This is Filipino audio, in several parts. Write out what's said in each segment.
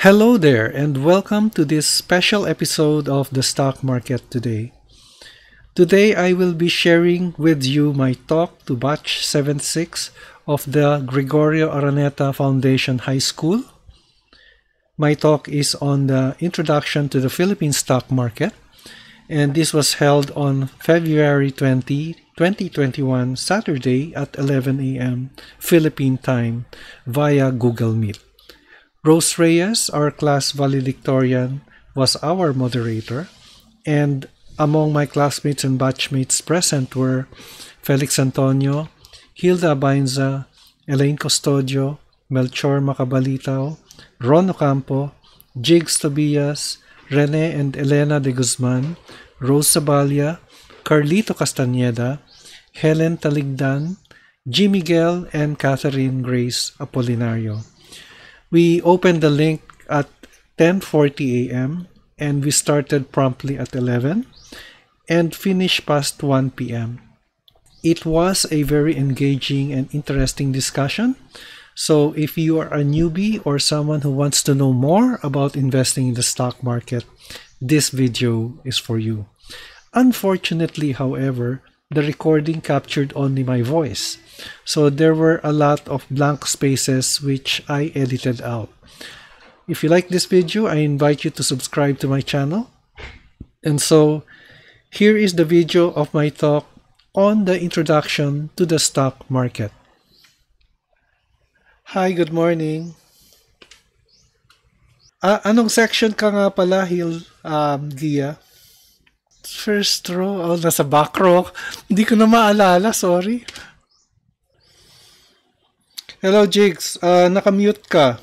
Hello there, and welcome to this special episode of the Stock Market Today. Today, I will be sharing with you my talk to Batch 76 of the Gregorio Araneta Foundation High School. My talk is on the introduction to the Philippine stock market, and this was held on February 20, 2021, Saturday at 11 a.m. Philippine time via Google Meet. Rose Reyes, our class valedictorian, was our moderator, and among my classmates and batchmates present were Felix Antonio, Hilda Bainza, Elaine Custodio, Melchor Macabalitao, Ron Ocampo, Jigs Tobias, Rene and Elena de Guzman, Rose Sabalia, Carlito Castañeda, Helen Taligdan, G. Miguel, and Catherine Grace Apolinario. We opened the link at 10:40 a.m. and we started promptly at 11 and finished past 1 p.m. It was a very engaging and interesting discussion. So if you are a newbie or someone who wants to know more about investing in the stock market, this video is for you. Unfortunately, however, the recording captured only my voice. So there were a lot of blank spaces which I edited out. If you like this video, I invite you to subscribe to my channel. And so here is the video of my talk on the introduction to the stock market. Hi, good morning. Ah, anong section ka nga pala, Hil um, Gia? First row? Oh, nasa back row. Hindi ko na maalala, sorry. Hello, Jigs. Uh, nakamute ka.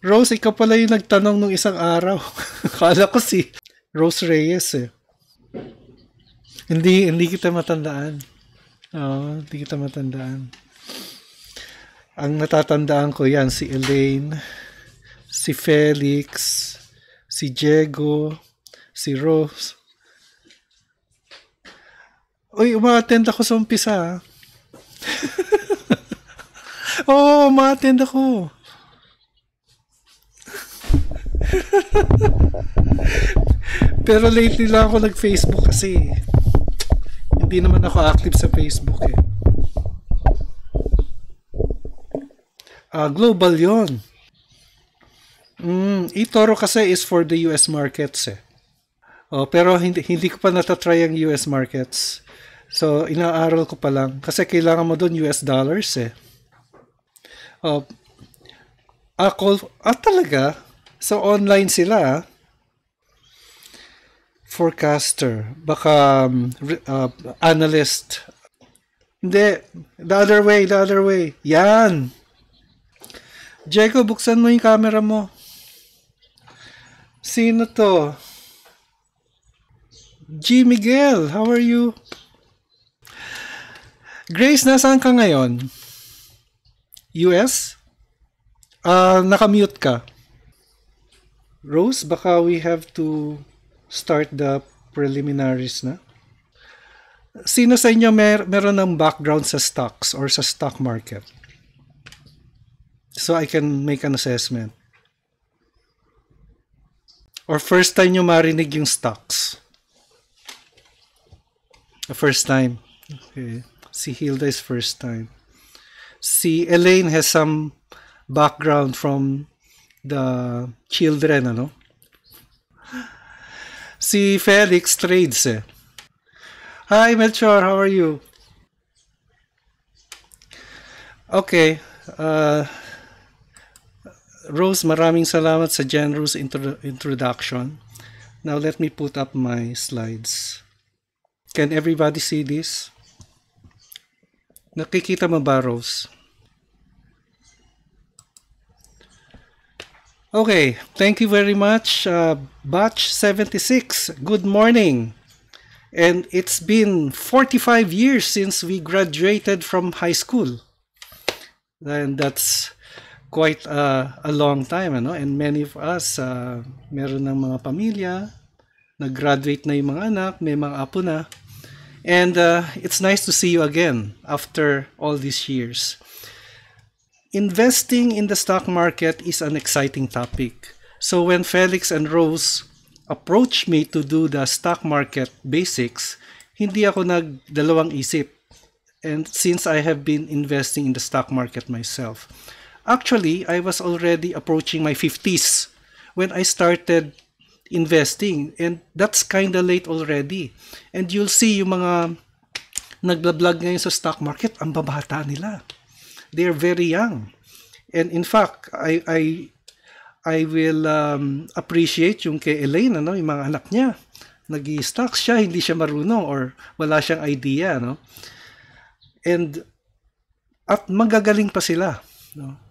Rose, ikaw pala yung nagtanong nung isang araw. Kala ko si Rose Reyes eh. Hindi, hindi kita matandaan. Oo, hindi kita matandaan. Ang natatandaan ko yan, si Elaine, si Felix, si Diego, si Rose. Uy, umaattend ako sa umpisa. Ah. Oo, oh, umaattend ako. Pero lately lang ako nag-Facebook kasi hindi naman ako active sa Facebook eh. Ah, global yon. Mm, eToro kasi is for the US markets eh. Oh, pero hindi, hindi ko pa natatry ang US markets. So, inaaral ko pa lang. Kasi kailangan mo doon US dollars eh. Oh, ah, call, ah talaga? So, online sila ah. Forecaster. Baka um, uh, analyst. Hindi. The other way, the other way. Yan. Jeko, buksan mo yung camera mo. Sino to? G. Miguel, how are you? Grace, nasaan ka ngayon? US? Uh, ah, nakamute ka. Rose, baka we have to start the preliminaries na. Sino sa inyo mer meron ng background sa stocks or sa stock market? So I can make an assessment. Or first time nyo marinig yung stocks? First time. Okay. Si Hilda is first time. Si Elaine has some background from the children, ano? Si Felix trades eh. Hi Melchor, how are you? Okay. Uh, Rose, maraming salamat sa generous intro introduction. Now let me put up my slides. Can everybody see this? Nakikita mo ba, Rose? Okay, thank you very much. Uh, batch 76, good morning. And it's been 45 years since we graduated from high school. And that's quite uh, a long time ano and many of us uh, meron ng mga pamilya nag-graduate na yung mga anak may mga apo na and uh, it's nice to see you again after all these years investing in the stock market is an exciting topic so when Felix and Rose approached me to do the stock market basics hindi ako nagdalawang isip and since I have been investing in the stock market myself Actually, I was already approaching my 50s when I started investing and that's kind of late already. And you'll see yung mga nagbablog ngayon sa stock market, ang babata nila. They're very young. And in fact, I I I will um, appreciate yung kay Elaine, ano, yung mga anak niya. Nag-stock siya, hindi siya marunong or wala siyang idea, no? And at magagaling pa sila, no?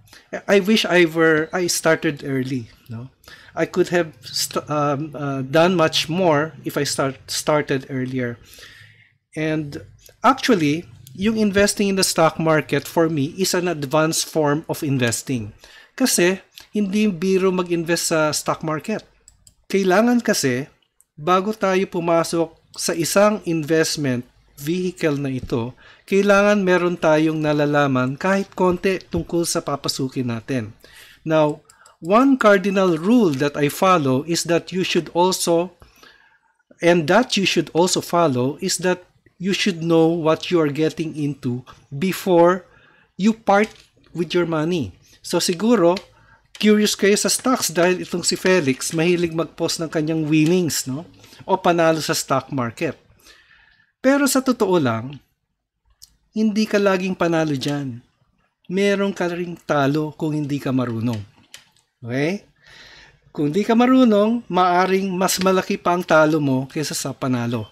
I wish I were I started early. No, I could have um, uh, done much more if I start started earlier. And actually, yung investing in the stock market for me is an advanced form of investing. Kasi hindi biro mag-invest sa stock market. Kailangan kasi bago tayo pumasok sa isang investment vehicle na ito, kailangan meron tayong nalalaman kahit konti tungkol sa papasukin natin. Now, one cardinal rule that I follow is that you should also and that you should also follow is that you should know what you are getting into before you part with your money. So siguro, curious kayo sa stocks dahil itong si Felix mahilig mag-post ng kanyang winnings, no? O panalo sa stock market. Pero sa totoo lang, hindi ka laging panalo dyan. Meron ka ring talo kung hindi ka marunong. Okay? Kung hindi ka marunong, maaring mas malaki pa ang talo mo kaysa sa panalo.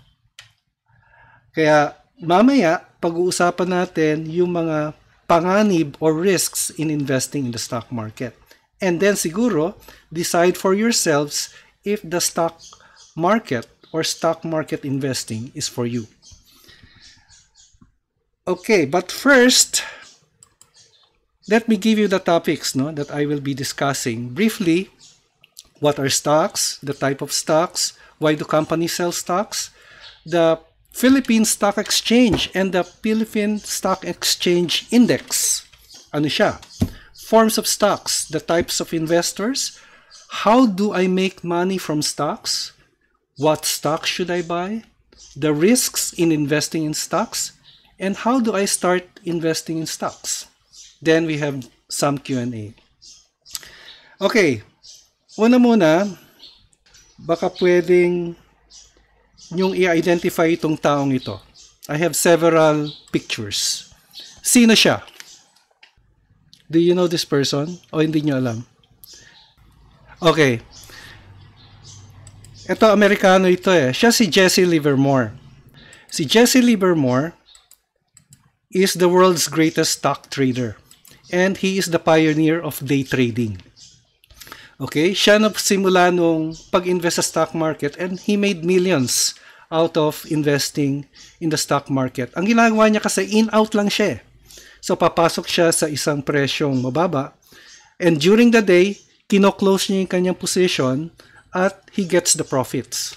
Kaya mamaya, pag-uusapan natin yung mga panganib or risks in investing in the stock market. And then siguro, decide for yourselves if the stock market or stock market investing is for you. Okay, but first, let me give you the topics no, that I will be discussing. Briefly, what are stocks, the type of stocks, why do companies sell stocks, the Philippine Stock Exchange and the Philippine Stock Exchange Index. Ano siya? Forms of stocks, the types of investors, how do I make money from stocks, what stocks should I buy, the risks in investing in stocks, and how do I start investing in stocks? Then we have some Q&A. Okay, una muna, baka pwedeng nyong i-identify itong taong ito. I have several pictures. Sino siya? Do you know this person? O hindi nyo alam? Okay. Ito, Amerikano ito eh. Siya si Jesse Livermore. Si Jesse Livermore, is the world's greatest stock trader and he is the pioneer of day trading. Okay, siya nagsimula nung pag-invest sa stock market and he made millions out of investing in the stock market. Ang ginagawa niya kasi in-out lang siya. Eh. So papasok siya sa isang presyong mababa and during the day, kinoklose niya yung kanyang position at he gets the profits.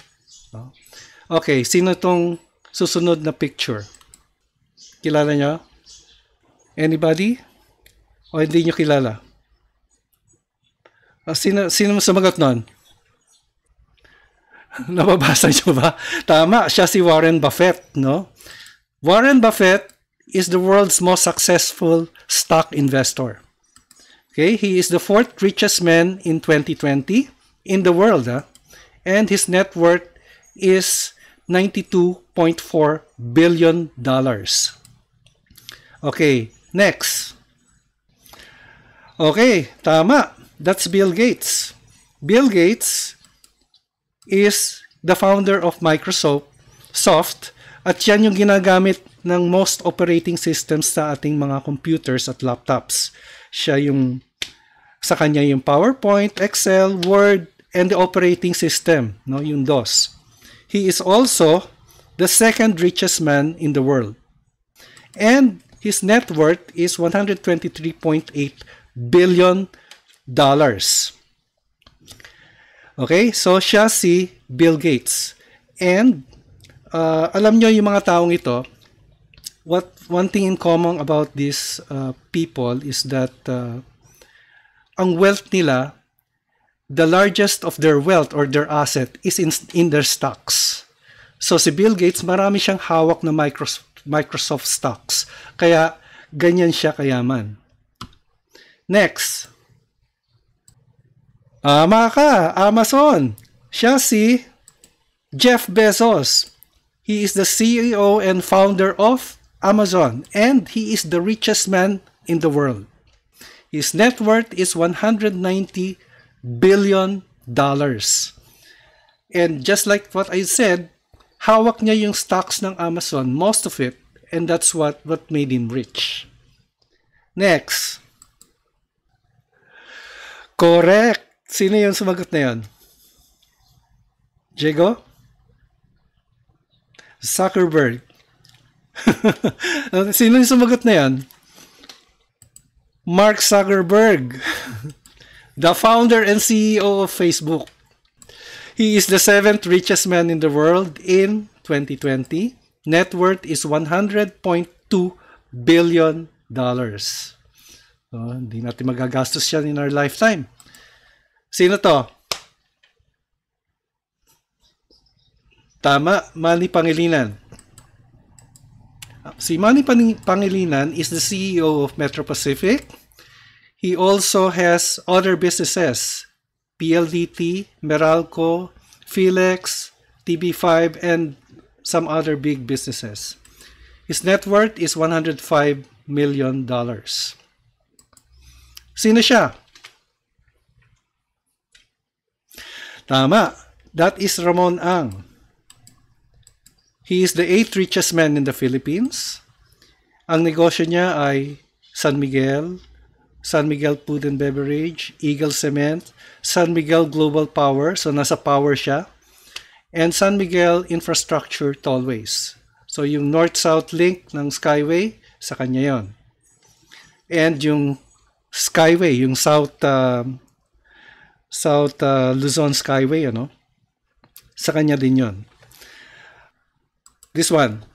Okay, sino tong susunod na picture? Kilala nyo? Anybody? O hindi niyo kilala? O, ah, sino, sino mo sumagot nun? Nababasa niyo ba? Tama, siya si Warren Buffett, no? Warren Buffett is the world's most successful stock investor. Okay, he is the fourth richest man in 2020 in the world. Huh? Ah. And his net worth is $92.4 billion. dollars. Okay, next. Okay, tama. That's Bill Gates. Bill Gates is the founder of Microsoft Soft at yan yung ginagamit ng most operating systems sa ating mga computers at laptops. Siya yung sa kanya yung PowerPoint, Excel, Word, and the operating system, no, yung DOS. He is also the second richest man in the world. And His net worth is 123.8 billion dollars. Okay? So, siya si Bill Gates. And, uh, alam nyo yung mga taong ito, what one thing in common about these uh, people is that uh, ang wealth nila, the largest of their wealth or their asset is in, in their stocks. So, si Bill Gates, marami siyang hawak na Microsoft Microsoft stocks. Kaya ganyan siya kayaman. Next. Ama ah, ka, Amazon. Siya si Jeff Bezos. He is the CEO and founder of Amazon and he is the richest man in the world. His net worth is 190 billion dollars. And just like what I said, hawak niya yung stocks ng Amazon, most of it, and that's what, what made him rich. Next. Correct. Sino yung sumagot na yun? Diego? Zuckerberg. Ano, sino yung sumagot na yan? Mark Zuckerberg. the founder and CEO of Facebook. He is the seventh richest man in the world in 2020. Net worth is 100.2 billion dollars. So, oh, hindi natin magagastos yan in our lifetime. Sino to? Tama, Manny Pangilinan. Si Manny Pangilinan is the CEO of Metro Pacific. He also has other businesses PLDT, Meralco, Felix, TB5, and some other big businesses. His net worth is $105 million. Sino siya? Tama. That is Ramon Ang. He is the 8th richest man in the Philippines. Ang negosyo niya ay San Miguel, San Miguel Food and Beverage, Eagle Cement, San Miguel Global Power, so nasa power siya, and San Miguel Infrastructure Tollways. So yung north-south link ng Skyway, sa kanya yon. And yung Skyway, yung South uh, South uh, Luzon Skyway, ano? Sa kanya din yon. This one.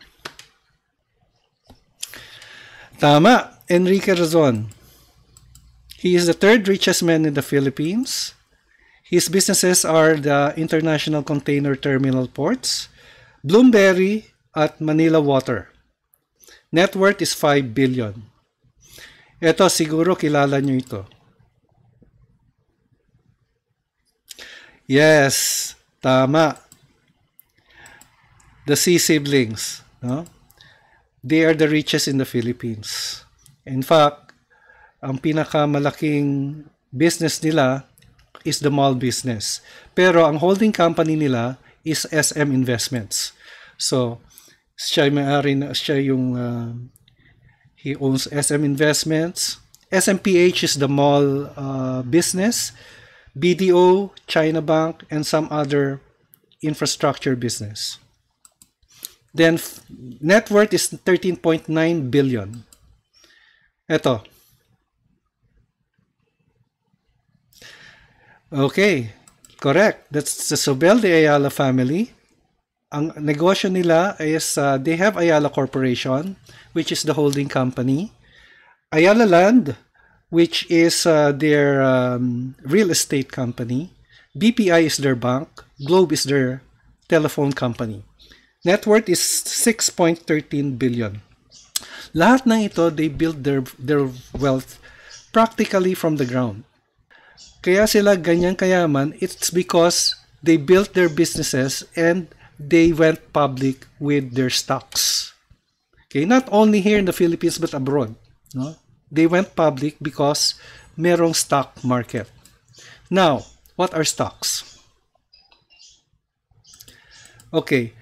Tama, Enrique Razon. He is the third richest man in the Philippines. His businesses are the International Container Terminal Ports, Bloomberry, at Manila Water. Net worth is 5 billion. Ito, siguro kilala nyo ito. Yes, tama. The C siblings, no? They are the richest in the Philippines. In fact, ang pinakamalaking business nila is the mall business. Pero ang holding company nila is SM Investments. So, siya may-ari na siya yung uh, he owns SM Investments. SMPH is the mall uh, business. BDO, China Bank, and some other infrastructure business. Then net worth is 13.9 billion. Ito, Okay, correct. That's the Sobel de Ayala family. Ang negosyo nila is uh, they have Ayala Corporation, which is the holding company. Ayala Land, which is uh, their um, real estate company. BPI is their bank. Globe is their telephone company. Net worth is 6.13 billion. Lahat ng ito, they build their, their wealth practically from the ground. Kaya sila ganyan kayaman, it's because they built their businesses and they went public with their stocks. Okay, not only here in the Philippines but abroad, no? They went public because merong stock market. Now, what are stocks? Okay.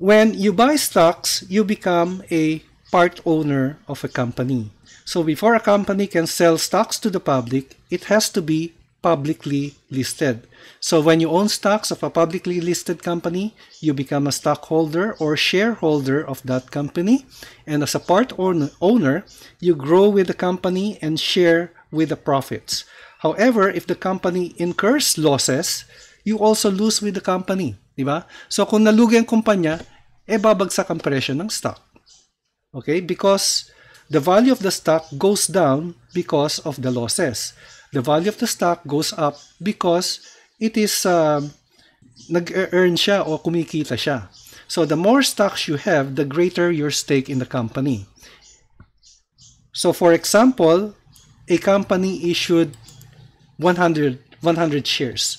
When you buy stocks, you become a part owner of a company. So before a company can sell stocks to the public, it has to be publicly listed. So when you own stocks of a publicly listed company, you become a stockholder or shareholder of that company. And as a part owner, you grow with the company and share with the profits. However, if the company incurs losses, you also lose with the company. Diba? So kung nalugi ang kumpanya, e eh babagsak ang presyo ng stock. Okay? Because the value of the stock goes down because of the losses. The value of the stock goes up because it is uh, um, nag-earn siya o kumikita siya. So the more stocks you have, the greater your stake in the company. So for example, a company issued 100 100 shares.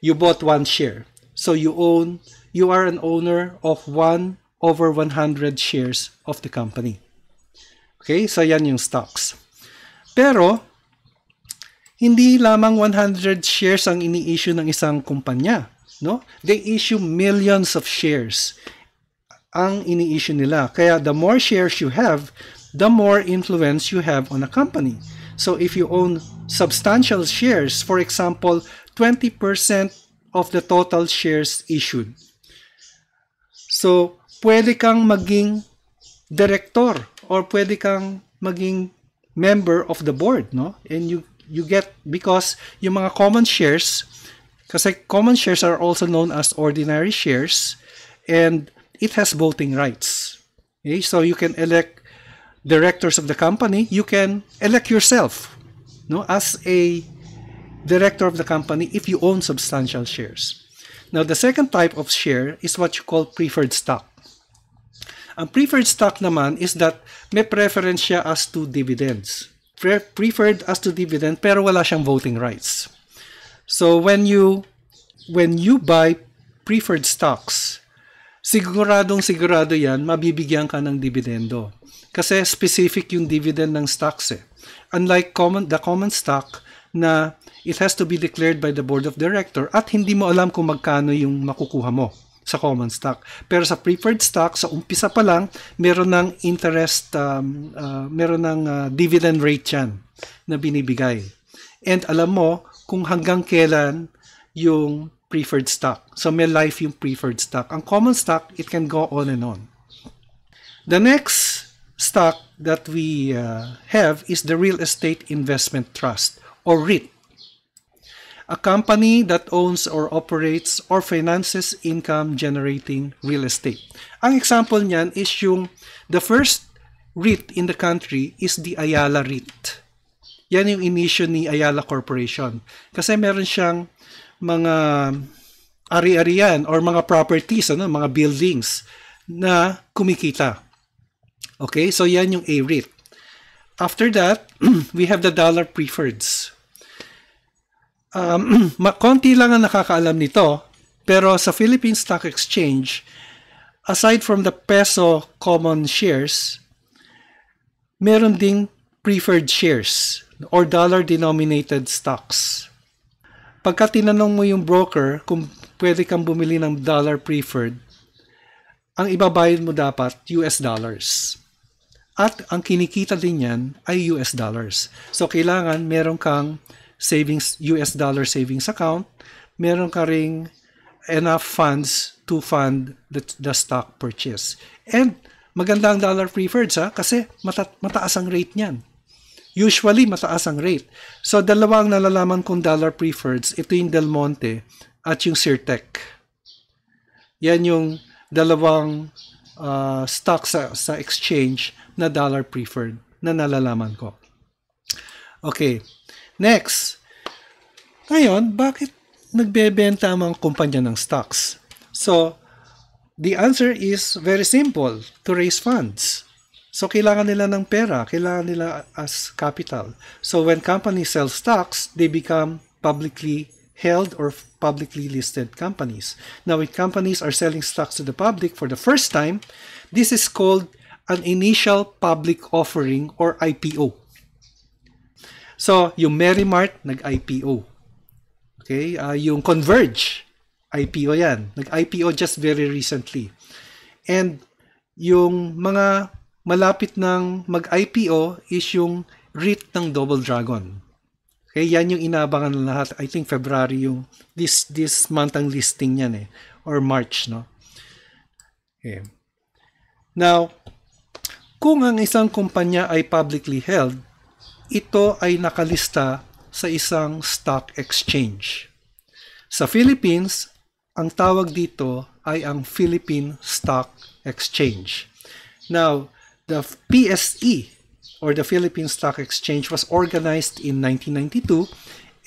You bought one share. So you own you are an owner of 1 over 100 shares of the company. Okay? So, yan yung stocks. Pero, hindi lamang 100 shares ang ini-issue ng isang kumpanya. No? They issue millions of shares ang ini-issue nila. Kaya the more shares you have, the more influence you have on a company. So if you own substantial shares, for example, 20% of the total shares issued. So, pwede kang maging director or pwede kang maging member of the board, no? And you you get because yung mga common shares kasi common shares are also known as ordinary shares and it has voting rights. Okay? So you can elect directors of the company, you can elect yourself, no, as a director of the company if you own substantial shares. Now the second type of share is what you call preferred stock. Ang preferred stock naman is that may preference siya as to dividends. Pre preferred as to dividend pero wala siyang voting rights. So when you when you buy preferred stocks, siguradong sigurado yan, mabibigyan ka ng dividendo. Kasi specific yung dividend ng stocks eh. Unlike common, the common stock na it has to be declared by the board of director at hindi mo alam kung magkano yung makukuha mo sa common stock. Pero sa preferred stock, sa umpisa pa lang, meron ng interest, um, uh, meron ng uh, dividend rate yan na binibigay. And alam mo kung hanggang kailan yung preferred stock. So may life yung preferred stock. Ang common stock, it can go on and on. The next stock that we uh, have is the Real Estate Investment Trust or REIT a company that owns or operates or finances income-generating real estate. Ang example niyan is yung the first REIT in the country is the Ayala REIT. Yan yung inisyo ni Ayala Corporation. Kasi meron siyang mga ari-arian or mga properties, ano, mga buildings na kumikita. Okay, so yan yung A-REIT. After that, we have the dollar preferreds um, konti lang ang nakakaalam nito, pero sa Philippine Stock Exchange, aside from the peso common shares, meron ding preferred shares or dollar-denominated stocks. Pagka tinanong mo yung broker kung pwede kang bumili ng dollar preferred, ang ibabayad mo dapat US dollars. At ang kinikita din yan ay US dollars. So kailangan meron kang savings US dollar savings account, meron ka ring enough funds to fund the, the stock purchase. And maganda ang dollar preferred sa kasi mata, mataas ang rate niyan. Usually mataas ang rate. So dalawang nalalaman kong dollar preferred, ito yung Del Monte at yung Sirtec. Yan yung dalawang uh, stock sa, sa exchange na dollar preferred na nalalaman ko. Okay, Next, ngayon, bakit nagbebenta ang mga kumpanya ng stocks? So, the answer is very simple, to raise funds. So, kailangan nila ng pera, kailangan nila as capital. So, when companies sell stocks, they become publicly held or publicly listed companies. Now, when companies are selling stocks to the public for the first time, this is called an initial public offering or IPO. So, yung Merrymart nag-IPO. Okay? Uh, yung Converge, IPO yan. Nag-IPO just very recently. And yung mga malapit ng mag-IPO is yung REIT ng Double Dragon. Okay, yan yung inaabangan ng lahat. I think February yung this this month ang listing niyan eh or March, no. Okay. Now, kung ang isang kumpanya ay publicly held, ito ay nakalista sa isang stock exchange. Sa Philippines, ang tawag dito ay ang Philippine Stock Exchange. Now, the PSE or the Philippine Stock Exchange was organized in 1992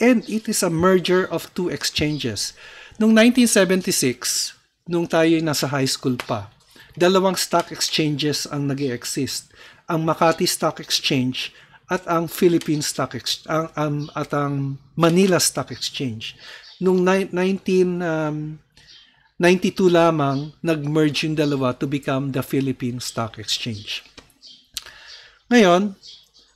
and it is a merger of two exchanges. Noong 1976, noong tayo nasa high school pa, dalawang stock exchanges ang nag exist Ang Makati Stock Exchange at ang Philippine Stock Exchange ang, um, at ang Manila Stock Exchange. Noong 19 um, 92 lamang nag-merge yung dalawa to become the Philippine Stock Exchange. Ngayon,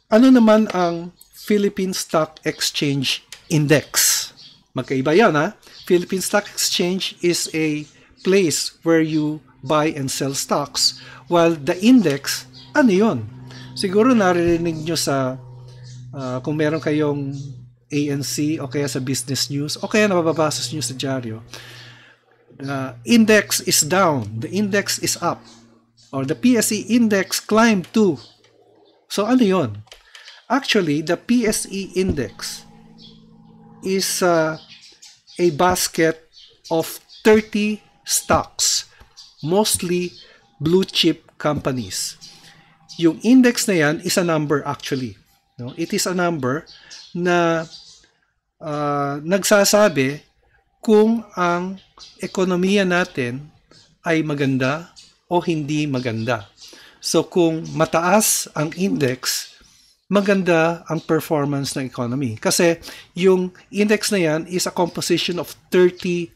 ano naman ang Philippine Stock Exchange Index? Magkaiba yan ha. Philippine Stock Exchange is a place where you buy and sell stocks while the index, ano yon? Siguro naririnig nyo sa uh, kung meron kayong ANC o kaya sa business news o kaya nababasa nyo sa dyaryo. Uh, index is down. The index is up. Or the PSE index climbed too So ano yon? Actually, the PSE index is uh, a basket of 30 stocks, mostly blue chip companies. Yung index na yan is a number actually. No? It is a number na uh, nagsasabi kung ang ekonomiya natin ay maganda o hindi maganda. So kung mataas ang index, maganda ang performance ng economy. Kasi yung index na yan is a composition of 30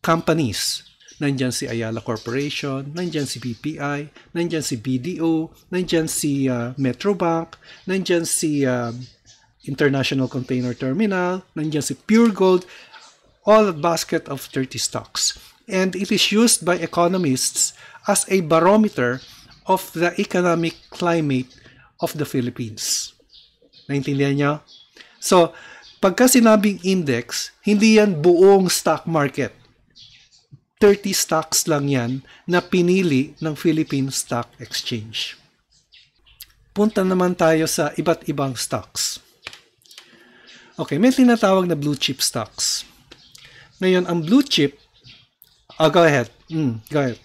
companies nandyan si Ayala Corporation, nandyan si BPI, nandyan si BDO, nandyan si uh, ah, Metrobank, nandyan si uh, International Container Terminal, nandyan si Pure Gold, all a basket of 30 stocks. And it is used by economists as a barometer of the economic climate of the Philippines. Naintindihan niyo? So, pagka sinabing index, hindi yan buong stock market 30 stocks lang yan na pinili ng Philippine Stock Exchange. Punta naman tayo sa iba't ibang stocks. Okay, may tinatawag na blue chip stocks. Ngayon, ang blue chip, oh, go ahead. Mm, go ahead.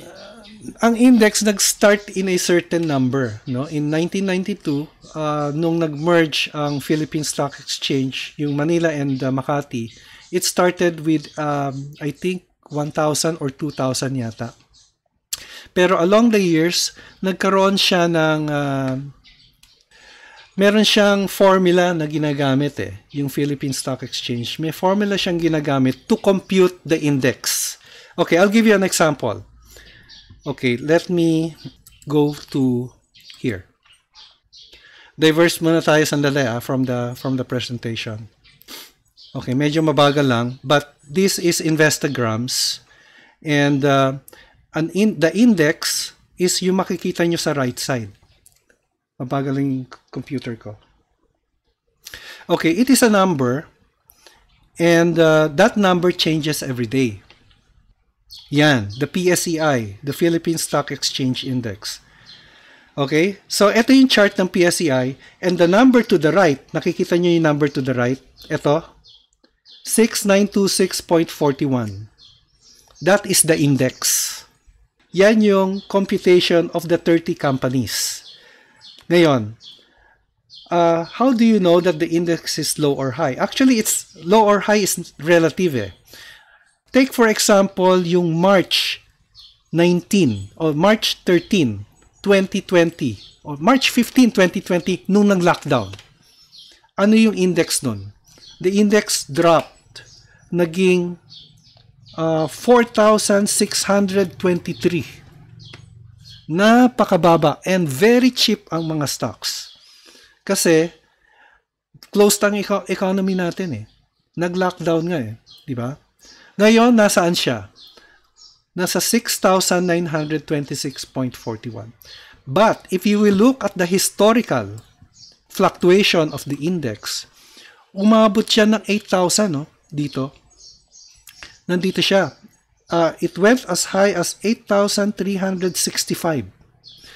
Uh, ang index nag-start in a certain number. No? In 1992, uh, nung nag-merge ang Philippine Stock Exchange, yung Manila and uh, Makati, it started with, um, I think, 1,000 or 2,000 yata. Pero along the years, nagkaroon siya ng uh, meron siyang formula na ginagamit eh, yung Philippine Stock Exchange. May formula siyang ginagamit to compute the index. Okay, I'll give you an example. Okay, let me go to here. Diverse muna tayo sandali ah, from the from the presentation. Okay, medyo mabagal lang. But this is Investagrams. And uh, an in, the index is yung makikita nyo sa right side. Mabagal yung computer ko. Okay, it is a number. And uh, that number changes every day. Yan, the PSEI, the Philippine Stock Exchange Index. Okay? So, ito yung chart ng PSEI. And the number to the right, nakikita nyo yung number to the right? Ito, 6926.41. That is the index. Yan yung computation of the 30 companies. Ngayon, uh, how do you know that the index is low or high? Actually, it's low or high is relative eh. Take for example yung March 19 or March 13, 2020 or March 15, 2020 nung nag-lockdown. Ano yung index nun? the index dropped naging uh, ah, 4,623 napakababa and very cheap ang mga stocks kasi close tang eco- economy natin eh nag-lockdown nga eh di ba ngayon nasaan siya nasa 6,926.41 but if you will look at the historical fluctuation of the index umabot siya ng 8,000 no, dito. Nandito siya. Uh, it went as high as 8,365.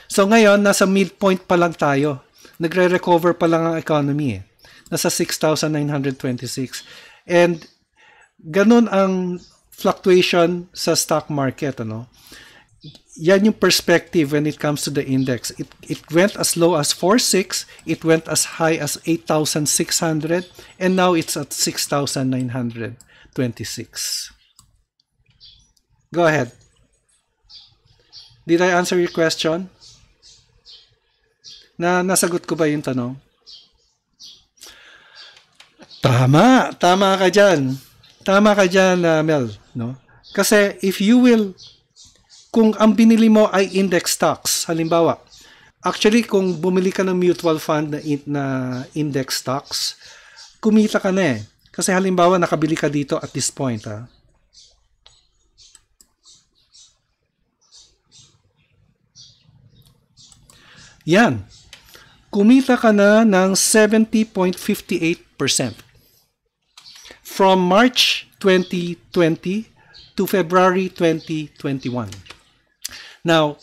So ngayon, nasa midpoint pa lang tayo. Nagre-recover pa lang ang economy eh. Nasa 6,926. And ganun ang fluctuation sa stock market. Ano? yan yung perspective when it comes to the index. It, it went as low as 4.6, it went as high as 8,600, and now it's at 6,926. Go ahead. Did I answer your question? Na nasagot ko ba yung tanong? Tama, tama ka diyan. Tama ka diyan, uh, Mel, no? Kasi if you will kung ang binili mo ay index stocks, halimbawa, actually kung bumili ka ng mutual fund na, in, na index stocks, kumita ka na eh. Kasi halimbawa nakabili ka dito at this point ha. Yan. Kumita ka na ng 70.58% from March 2020 to February 2021. Now,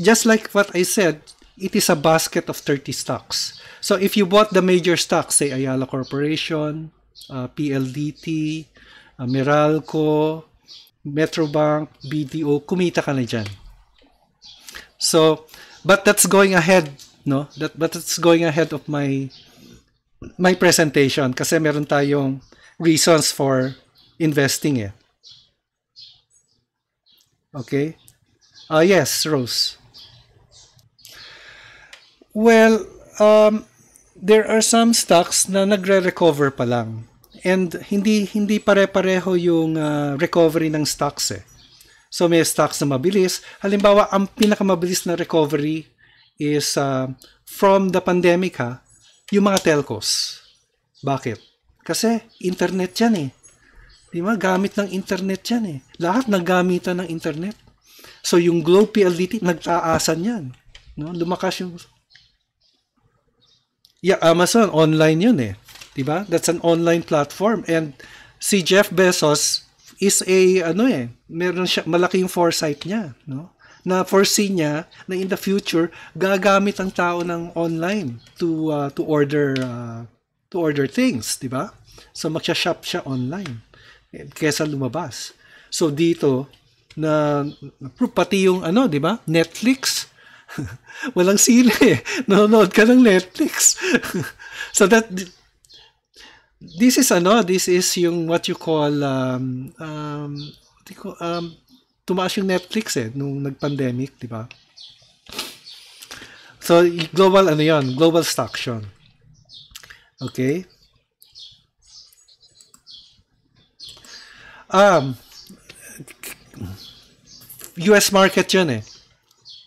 just like what I said, it is a basket of 30 stocks. So if you bought the major stocks, say Ayala Corporation, uh, PLDT, uh, Meralco, Metrobank, BDO, kumita ka na dyan. So, but that's going ahead, no? That, but that's going ahead of my my presentation kasi meron tayong reasons for investing eh. Okay? Uh, yes, Rose. Well, um, there are some stocks na nagre-recover pa lang. And hindi hindi pare-pareho yung uh, recovery ng stocks eh. So may stocks na mabilis. Halimbawa, ang pinakamabilis na recovery is uh, from the pandemic ha, yung mga telcos. Bakit? Kasi internet yan eh. Di ba? Gamit ng internet yan eh. Lahat naggamitan ng internet. So yung Glow PLDT, nagtaasan yan. No? Lumakas yung... Yeah, Amazon, online yun eh. Diba? That's an online platform. And si Jeff Bezos is a, ano eh, meron siya, malaki yung foresight niya. No? Na foresee niya na in the future, gagamit ang tao ng online to, uh, to order uh, to order things, di ba? So, magsha-shop siya online eh, kaysa lumabas. So, dito, na pati yung ano, 'di ba? Netflix. Walang sine. Nanonood ka ng Netflix. so that this is ano, this is yung what you call um um, ko, um tumaas yung Netflix eh nung nag-pandemic, 'di ba? So global ano 'yon, global stalktion. Okay? Um US market 'yan eh.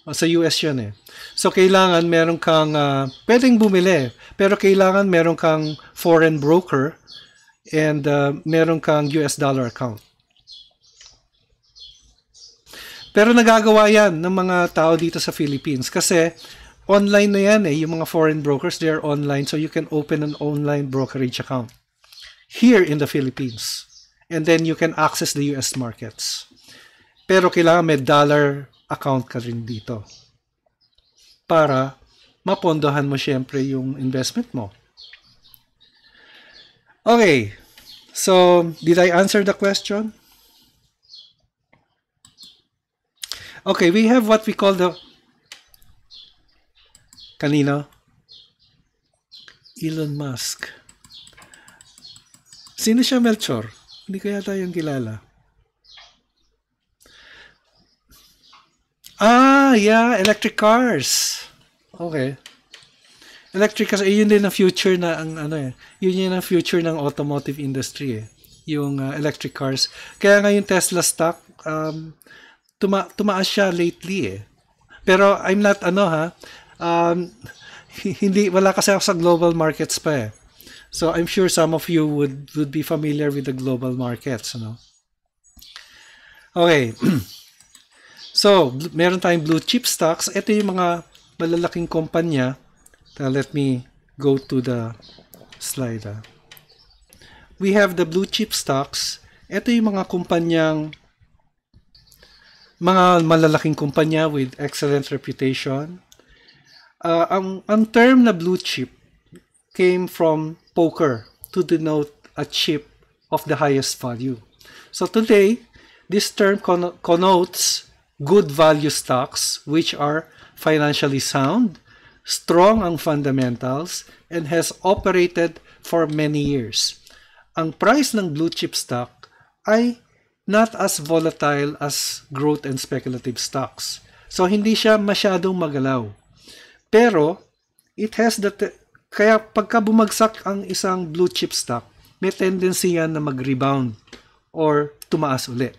O, sa US 'yan eh. So, kailangan meron kang, uh, pwedeng bumili, pero kailangan meron kang foreign broker and uh, meron kang US dollar account. Pero nagagawa yan ng mga tao dito sa Philippines kasi online na yan eh. Yung mga foreign brokers, they're online. So you can open an online brokerage account here in the Philippines. And then you can access the US markets. Pero kailangan may dollar account ka rin dito para mapondohan mo siyempre yung investment mo. Okay. So, did I answer the question? Okay, we have what we call the Kanino? Elon Musk. Sino siya Melchor? Hindi ko yata yung kilala. Ah, yeah, electric cars. Okay. Electric cars, eh, yun din ang future na ang ano eh. Yun yun ang future ng automotive industry eh. Yung uh, electric cars. Kaya ngayon Tesla stock, um, tuma tumaas siya lately eh. Pero I'm not ano ha. Um, hindi wala kasi ako sa global markets pa eh. So I'm sure some of you would would be familiar with the global markets, no? Okay. So, meron tayong blue chip stocks. Ito yung mga malalaking kumpanya. Now, let me go to the slide. Ah. We have the blue chip stocks. Ito yung mga kumpanyang mga malalaking kumpanya with excellent reputation. Uh, ang, ang term na blue chip came from poker to denote a chip of the highest value. So today, this term connotes good value stocks which are financially sound, strong ang fundamentals, and has operated for many years. Ang price ng blue chip stock ay not as volatile as growth and speculative stocks. So hindi siya masyadong magalaw. Pero it has the kaya pagka bumagsak ang isang blue chip stock, may tendency yan na mag-rebound or tumaas ulit.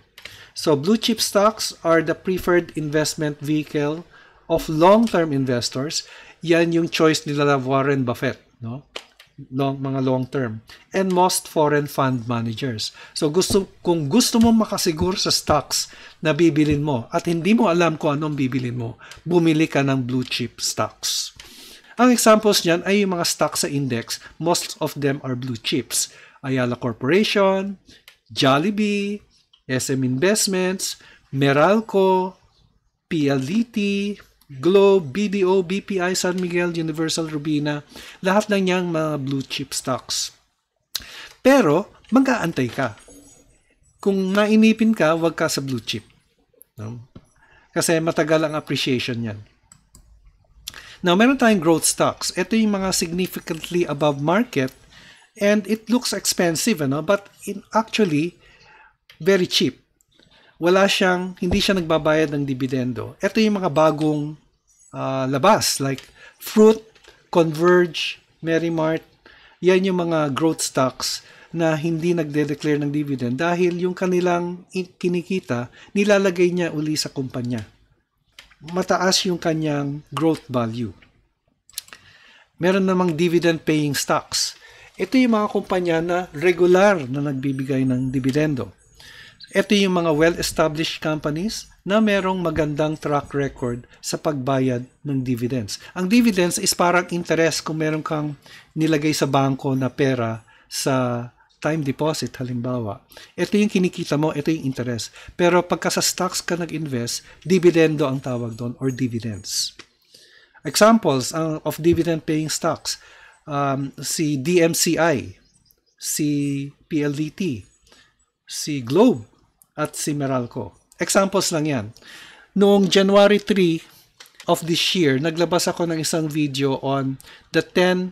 So blue chip stocks are the preferred investment vehicle of long-term investors. Yan yung choice nila na Warren Buffett, no? Long, mga long term and most foreign fund managers. So gusto kung gusto mo makasigur sa stocks na bibilin mo at hindi mo alam kung anong bibilin mo, bumili ka ng blue chip stocks. Ang examples niyan ay yung mga stocks sa index. Most of them are blue chips. Ayala Corporation, Jollibee, SM Investments, Meralco, PLDT, Globe, BDO, BPI, San Miguel, Universal Rubina, lahat ng yang mga blue chip stocks. Pero, mag-aantay ka. Kung nainipin ka, wag ka sa blue chip. No? Kasi matagal ang appreciation yan. Now, meron tayong growth stocks. Ito yung mga significantly above market and it looks expensive, ano? but in actually, very cheap. Wala siyang, hindi siya nagbabayad ng dividendo. Ito yung mga bagong uh, labas like Fruit, Converge, Merrimart. Yan yung mga growth stocks na hindi nagde-declare ng dividend dahil yung kanilang kinikita, nilalagay niya uli sa kumpanya. Mataas yung kanyang growth value. Meron namang dividend paying stocks. Ito yung mga kumpanya na regular na nagbibigay ng dividendo. Ito yung mga well-established companies na merong magandang track record sa pagbayad ng dividends. Ang dividends is parang interest kung meron kang nilagay sa bangko na pera sa time deposit halimbawa. Ito yung kinikita mo, ito yung interest. Pero pagka sa stocks ka nag-invest, dividendo ang tawag doon or dividends. Examples uh, of dividend paying stocks, um, si DMCI, si PLDT, si Globe, at si Meralco. Examples lang yan. Noong January 3 of this year, naglabas ako ng isang video on the 10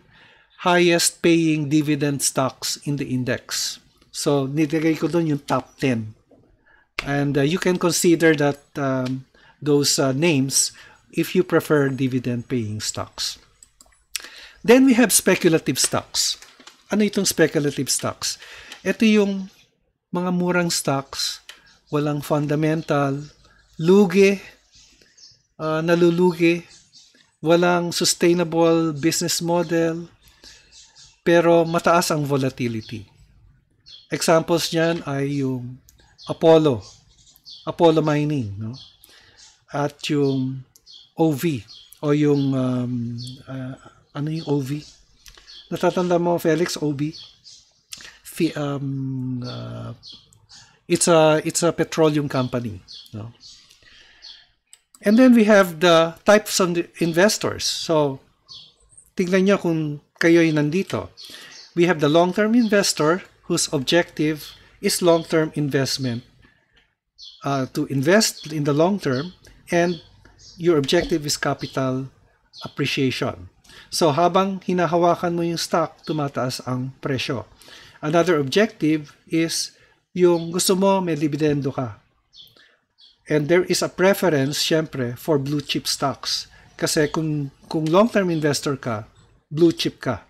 highest paying dividend stocks in the index. So, nilagay ko doon yung top 10. And uh, you can consider that um, those uh, names if you prefer dividend paying stocks. Then we have speculative stocks. Ano itong speculative stocks? Ito yung mga murang stocks walang fundamental, lugi, uh, nalulugi, walang sustainable business model, pero mataas ang volatility. Examples niyan ay yung Apollo, Apollo mining, no? At yung OV o yung um, uh, ano yung OV? Natatanda mo Felix OV? F- um, uh, It's a it's a petroleum company. No? And then we have the types of the investors. So, tingnan niyo kung kayo'y nandito. We have the long-term investor whose objective is long-term investment. Uh, to invest in the long term and your objective is capital appreciation. So habang hinahawakan mo yung stock, tumataas ang presyo. Another objective is yung gusto mo may dividendo ka. And there is a preference, syempre, for blue chip stocks. Kasi kung, kung long-term investor ka, blue chip ka.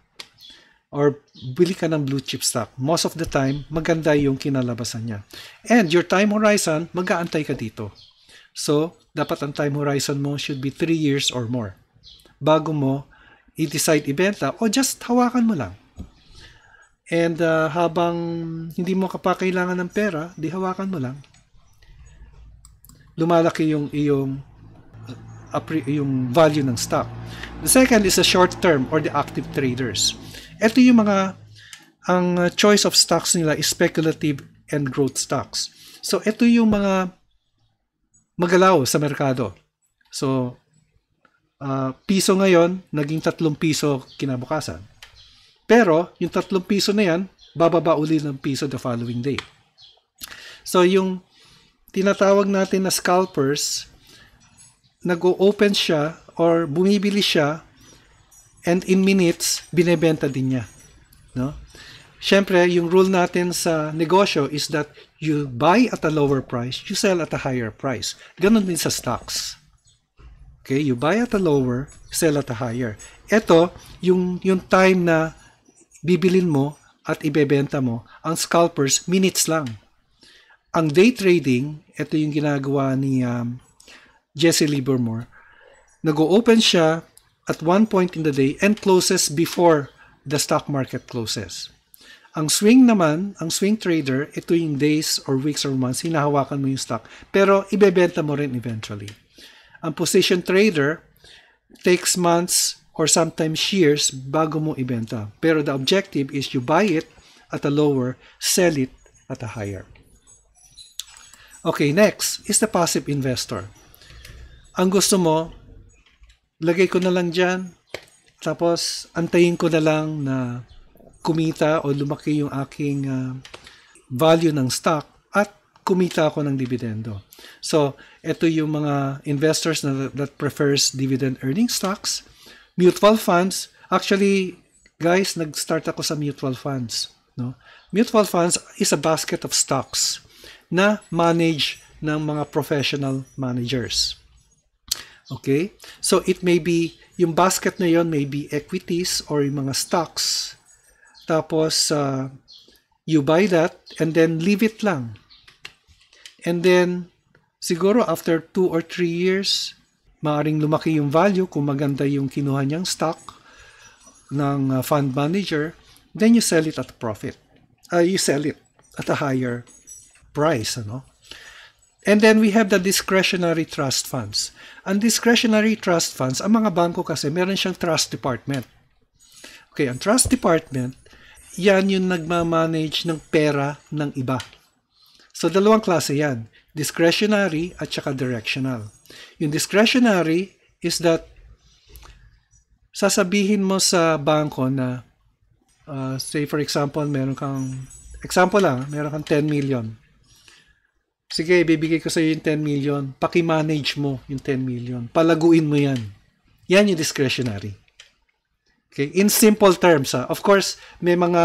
Or bili ka ng blue chip stock. Most of the time, maganda yung kinalabasan niya. And your time horizon, mag-aantay ka dito. So, dapat ang time horizon mo should be 3 years or more bago mo i-decide ibenta o just hawakan mo lang. And uh, habang hindi mo kailangan ng pera, di hawakan mo lang. Lumalaki yung iyong uh, yung value ng stock. The second is the short term or the active traders. Ito yung mga ang choice of stocks nila is speculative and growth stocks. So ito yung mga magalaw sa merkado. So uh, piso ngayon naging 3 piso kinabukasan pero, yung tatlong piso na yan, bababa uli ng piso the following day. So, yung tinatawag natin na scalpers, nag-open siya or bumibili siya and in minutes, binebenta din niya. No? Siyempre, yung rule natin sa negosyo is that you buy at a lower price, you sell at a higher price. Ganon din sa stocks. Okay, you buy at a lower, sell at a higher. Ito, yung, yung time na bibilin mo at ibebenta mo, ang scalpers, minutes lang. Ang day trading, ito yung ginagawa ni um, Jesse Livermore, nag-open siya at one point in the day and closes before the stock market closes. Ang swing naman, ang swing trader, ito yung days or weeks or months, hinahawakan mo yung stock. Pero ibebenta mo rin eventually. Ang position trader takes months or sometimes years bago mo ibenta. Pero the objective is you buy it at a lower, sell it at a higher. Okay, next is the passive investor. Ang gusto mo, lagay ko na lang dyan, tapos antayin ko na lang na kumita o lumaki yung aking uh, value ng stock at kumita ako ng dividendo. So, ito yung mga investors na that prefers dividend earning stocks mutual funds, actually, guys, nag-start ako sa mutual funds. No? Mutual funds is a basket of stocks na manage ng mga professional managers. Okay? So, it may be, yung basket na yon may be equities or yung mga stocks. Tapos, uh, you buy that and then leave it lang. And then, siguro after 2 or 3 years, maaring lumaki yung value kung maganda yung kinuha niyang stock ng uh, fund manager, then you sell it at profit. Uh, you sell it at a higher price. Ano? And then we have the discretionary trust funds. Ang discretionary trust funds, ang mga bangko kasi meron siyang trust department. Okay, ang trust department, yan yung nagmamanage ng pera ng iba. So dalawang klase yan, discretionary at saka directional. Yung discretionary is that sasabihin mo sa bangko na uh, say for example, meron kang example lang, meron kang 10 million. Sige, bibigay ko sa iyo yung 10 million. Paki-manage mo yung 10 million. Palaguin mo yan. Yan yung discretionary. Okay, in simple terms ha. Ah. Of course, may mga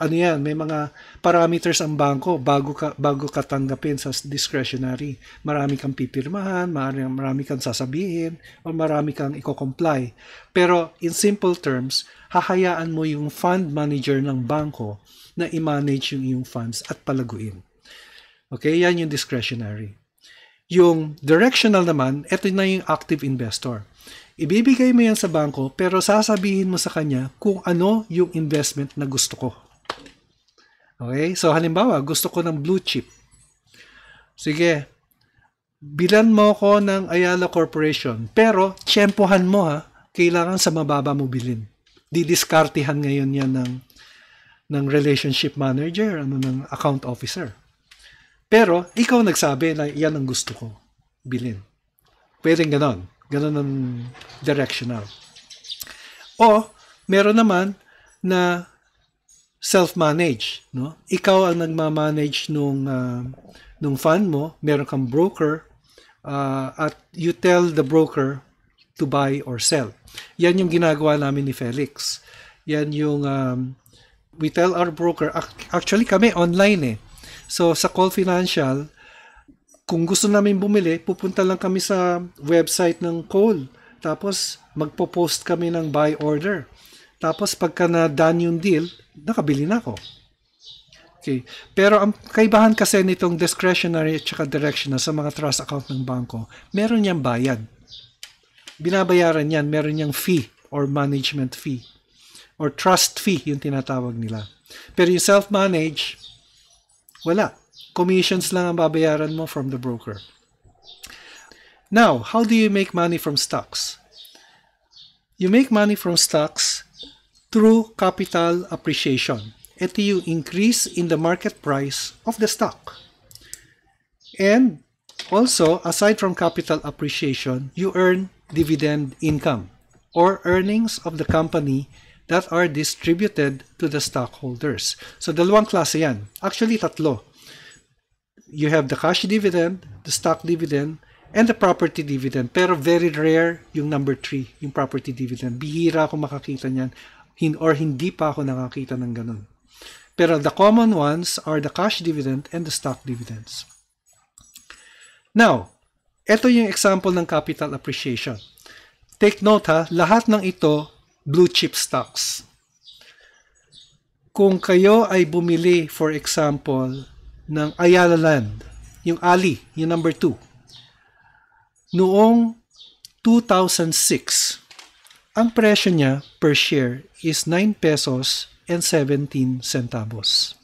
ano yan, may mga parameters ang bangko bago ka, bago ka tanggapin sa discretionary. Marami kang pipirmahan, marami, marami kang sasabihin, o marami kang i-comply. Pero in simple terms, hahayaan mo yung fund manager ng bangko na i-manage yung iyong funds at palaguin. Okay, yan yung discretionary. Yung directional naman, ito na yung active investor. Ibibigay mo yan sa bangko pero sasabihin mo sa kanya kung ano yung investment na gusto ko. Okay? So halimbawa, gusto ko ng blue chip. Sige, bilan mo ko ng Ayala Corporation, pero tsempohan mo ha, kailangan sa mababa mo bilin. Didiskartihan ngayon yan ng, ng relationship manager, ano ng account officer. Pero ikaw nagsabi na yan ang gusto ko, bilin. Pwedeng ganon. Ganon ang directional. O, meron naman na self-manage, no? Ikaw ang nagma-manage nung uh, nung fund mo, meron kang broker uh, at you tell the broker to buy or sell. Yan yung ginagawa namin ni Felix. Yan yung um, we tell our broker actually kami online eh. So sa Call Financial kung gusto namin bumili, pupunta lang kami sa website ng Call. Tapos magpo-post kami ng buy order. Tapos pagka na done yung deal, nakabili na ako. Okay. Pero ang kaibahan kasi nitong discretionary at saka directional sa mga trust account ng banko, meron niyang bayad. Binabayaran yan, meron niyang fee or management fee or trust fee yung tinatawag nila. Pero yung self-manage, wala. Commissions lang ang babayaran mo from the broker. Now, how do you make money from stocks? You make money from stocks through capital appreciation. Ito yung increase in the market price of the stock. And also, aside from capital appreciation, you earn dividend income or earnings of the company that are distributed to the stockholders. So dalawang klase yan. Actually, tatlo. You have the cash dividend, the stock dividend, and the property dividend. Pero very rare yung number 3, yung property dividend. Bihira ako makakita niyan hin or hindi pa ako nakakita ng ganun. Pero the common ones are the cash dividend and the stock dividends. Now, ito yung example ng capital appreciation. Take note ha, lahat ng ito blue chip stocks. Kung kayo ay bumili, for example, ng Ayala Land, yung Ali, yung number 2, noong 2006, ang presyo niya per share is 9 pesos and 17 centavos.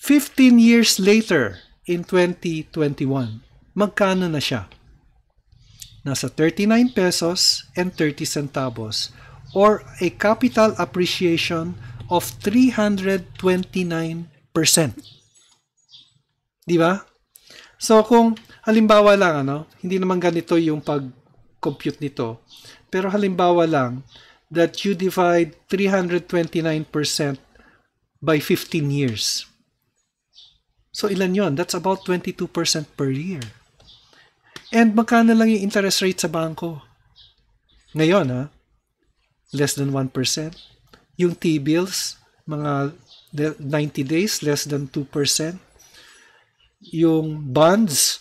15 years later, in 2021, magkano na siya? Nasa 39 pesos and 30 centavos or a capital appreciation of 329%. Di ba? So kung halimbawa lang ano, hindi naman ganito yung pag-compute nito. Pero halimbawa lang that you divide 329% by 15 years. So ilan yon? That's about 22% per year. And magkano lang yung interest rate sa bangko? Ngayon ha, less than 1%. Yung T-bills, mga 90 days, less than 2%. Yung bonds,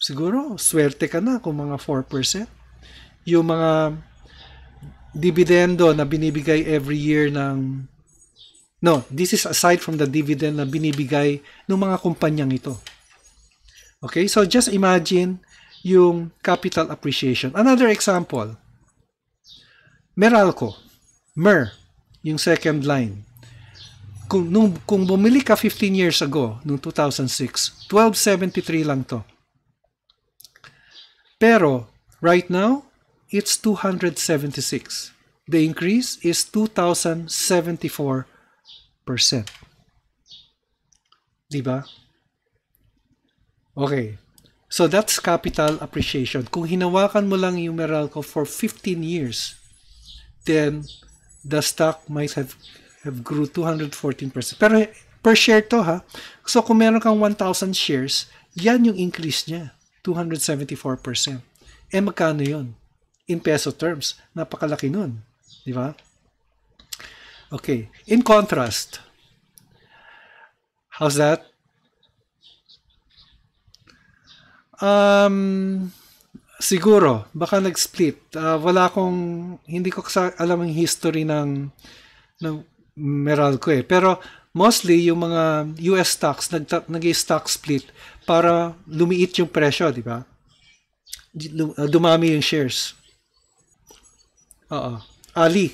siguro, swerte ka na kung mga 4% yung mga dividendo na binibigay every year ng No, this is aside from the dividend na binibigay ng mga kumpanyang ito. Okay, so just imagine yung capital appreciation. Another example, Meralco, Mer, yung second line. Kung, nung, kung bumili ka 15 years ago, noong 2006, 1273 lang to. Pero, right now, it's 276. The increase is 2,074%. Diba? Okay. So that's capital appreciation. Kung hinawakan mo lang yung Meralco for 15 years, then the stock might have have grew 214%. Pero per share to ha. So kung meron kang 1,000 shares, yan yung increase niya. 274%. Eh magkano yun? in peso terms. Napakalaki nun. Di ba? Okay. In contrast, how's that? Um, siguro, baka nag-split. Uh, wala akong, hindi ko alam ang history ng, ng Meralco eh. Pero mostly yung mga US stocks nag nag-stock split para lumiit yung presyo, di ba? Dumami yung shares. Oo. Ali.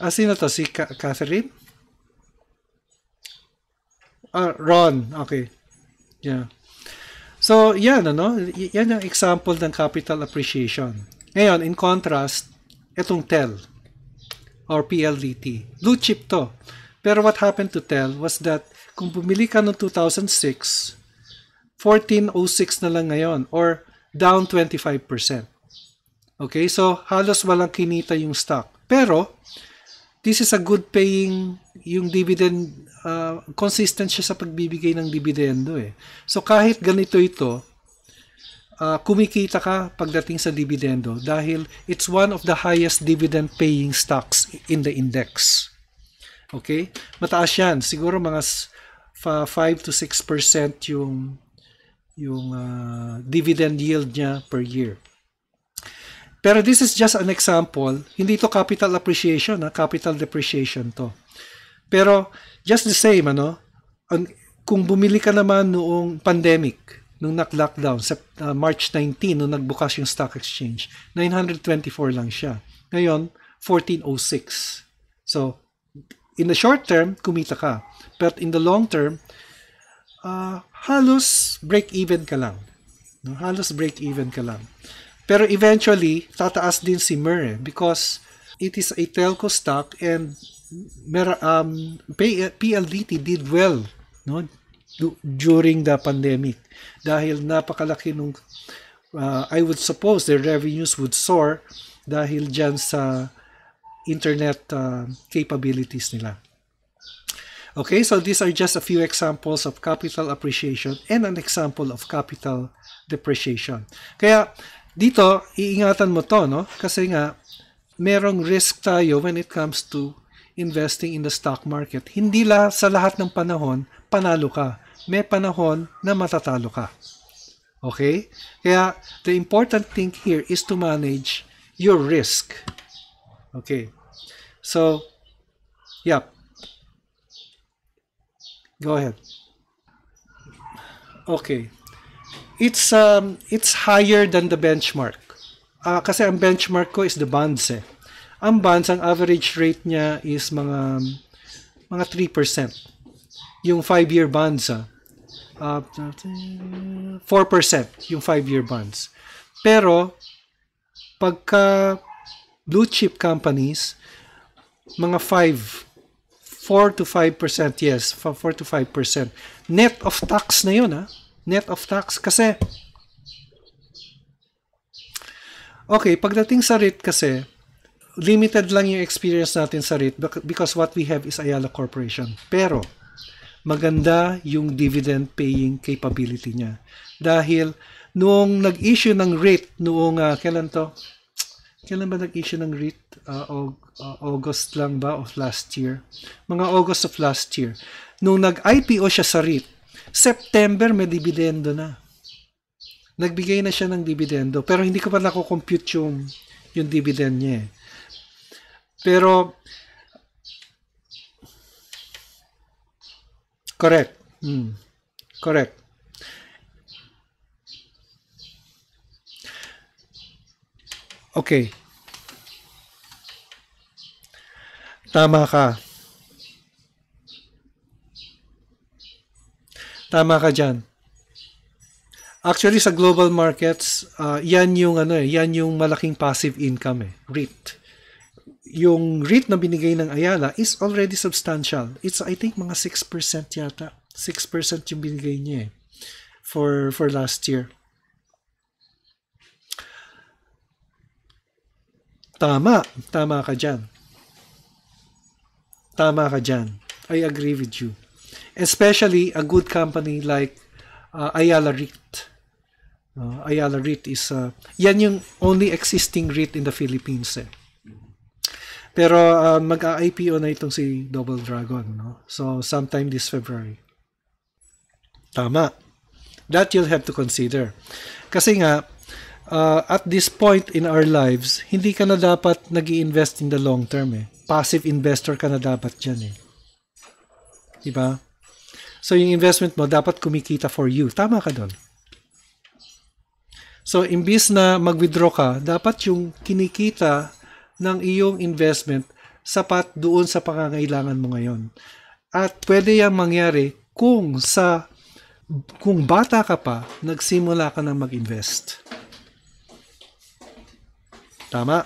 Ah, sino to? Si Ka- Catherine? Ah, Ron. Okay. Yeah. So, yan, ano? Y- yan yung example ng capital appreciation. Ngayon, in contrast, itong TEL or PLDT. Blue chip to. Pero what happened to TEL was that kung bumili ka noong 2006, 1406 na lang ngayon or down 25%. Okay, so halos walang kinita yung stock. Pero, this is a good paying yung dividend uh, consistent siya sa pagbibigay ng dividendo eh. So kahit ganito ito, uh, kumikita ka pagdating sa dividendo dahil it's one of the highest dividend paying stocks in the index. Okay? Mataas 'yan, siguro mga 5 to 6% yung yung uh, dividend yield niya per year. Pero this is just an example. Hindi to capital appreciation, ha? Ah. capital depreciation to. Pero just the same, ano, ang, kung bumili ka naman noong pandemic, nung nag-lockdown, sa uh, March 19, nung nagbukas yung stock exchange, 924 lang siya. Ngayon, 1406. So, in the short term, kumita ka. But in the long term, uh, halos break-even ka lang. No? Halos break-even ka lang. Pero eventually, tataas din si MER eh, because it is a telco stock and um, PLDT did well no during the pandemic dahil napakalaki nung uh, I would suppose their revenues would soar dahil dyan sa internet uh, capabilities nila. Okay, so these are just a few examples of capital appreciation and an example of capital depreciation. Kaya dito, iingatan mo to, no? Kasi nga, merong risk tayo when it comes to investing in the stock market. Hindi la sa lahat ng panahon, panalo ka. May panahon na matatalo ka. Okay? Kaya, the important thing here is to manage your risk. Okay. So, yeah. Go ahead. Okay it's um, it's higher than the benchmark. Uh, kasi ang benchmark ko is the bonds eh. Ang bonds, ang average rate niya is mga mga 3%. Yung 5-year bonds ah. Uh, ah, 4% yung 5-year bonds. Pero, pagka blue chip companies, mga 5, 4 to 5%, yes, 4 to 5%. Net of tax na 'yon ah net of tax kasi Okay, pagdating sa REIT kasi limited lang yung experience natin sa REIT because what we have is Ayala Corporation. Pero maganda yung dividend paying capability niya dahil noong nag-issue ng REIT noong uh, kailan to? Kailan ba nag-issue ng REIT? Uh, ah, ah, August lang ba of last year? Mga August of last year. Noong nag-IPO siya sa REIT, September may dividendo na. Nagbigay na siya ng dividendo pero hindi ko pa nako-compute yung yung dividend niya. Eh. Pero correct. Hmm. Correct. Okay. Tama ka. Tama ka diyan. Actually sa global markets, uh, 'yan yung ano eh, 'yan yung malaking passive income eh, REIT. Yung REIT na binigay ng Ayala is already substantial. It's I think mga 6% yata. 6% yung binigay niya eh, for for last year. Tama, tama ka diyan. Tama ka diyan. I agree with you especially a good company like uh, Ayala REIT. Uh, Ayala REIT is, uh, yan yung only existing REIT in the Philippines eh. Pero uh, mag-IPO na itong si Double Dragon, no? So, sometime this February. Tama. That you'll have to consider. Kasi nga, uh, at this point in our lives, hindi ka na dapat nag invest in the long term eh. Passive investor ka na dapat dyan eh. Diba? So yung investment mo dapat kumikita for you. Tama ka doon. So imbis na mag-withdraw ka, dapat yung kinikita ng iyong investment sapat doon sa pangangailangan mo ngayon. At pwede yang mangyari kung sa kung bata ka pa, nagsimula ka ng mag-invest. Tama?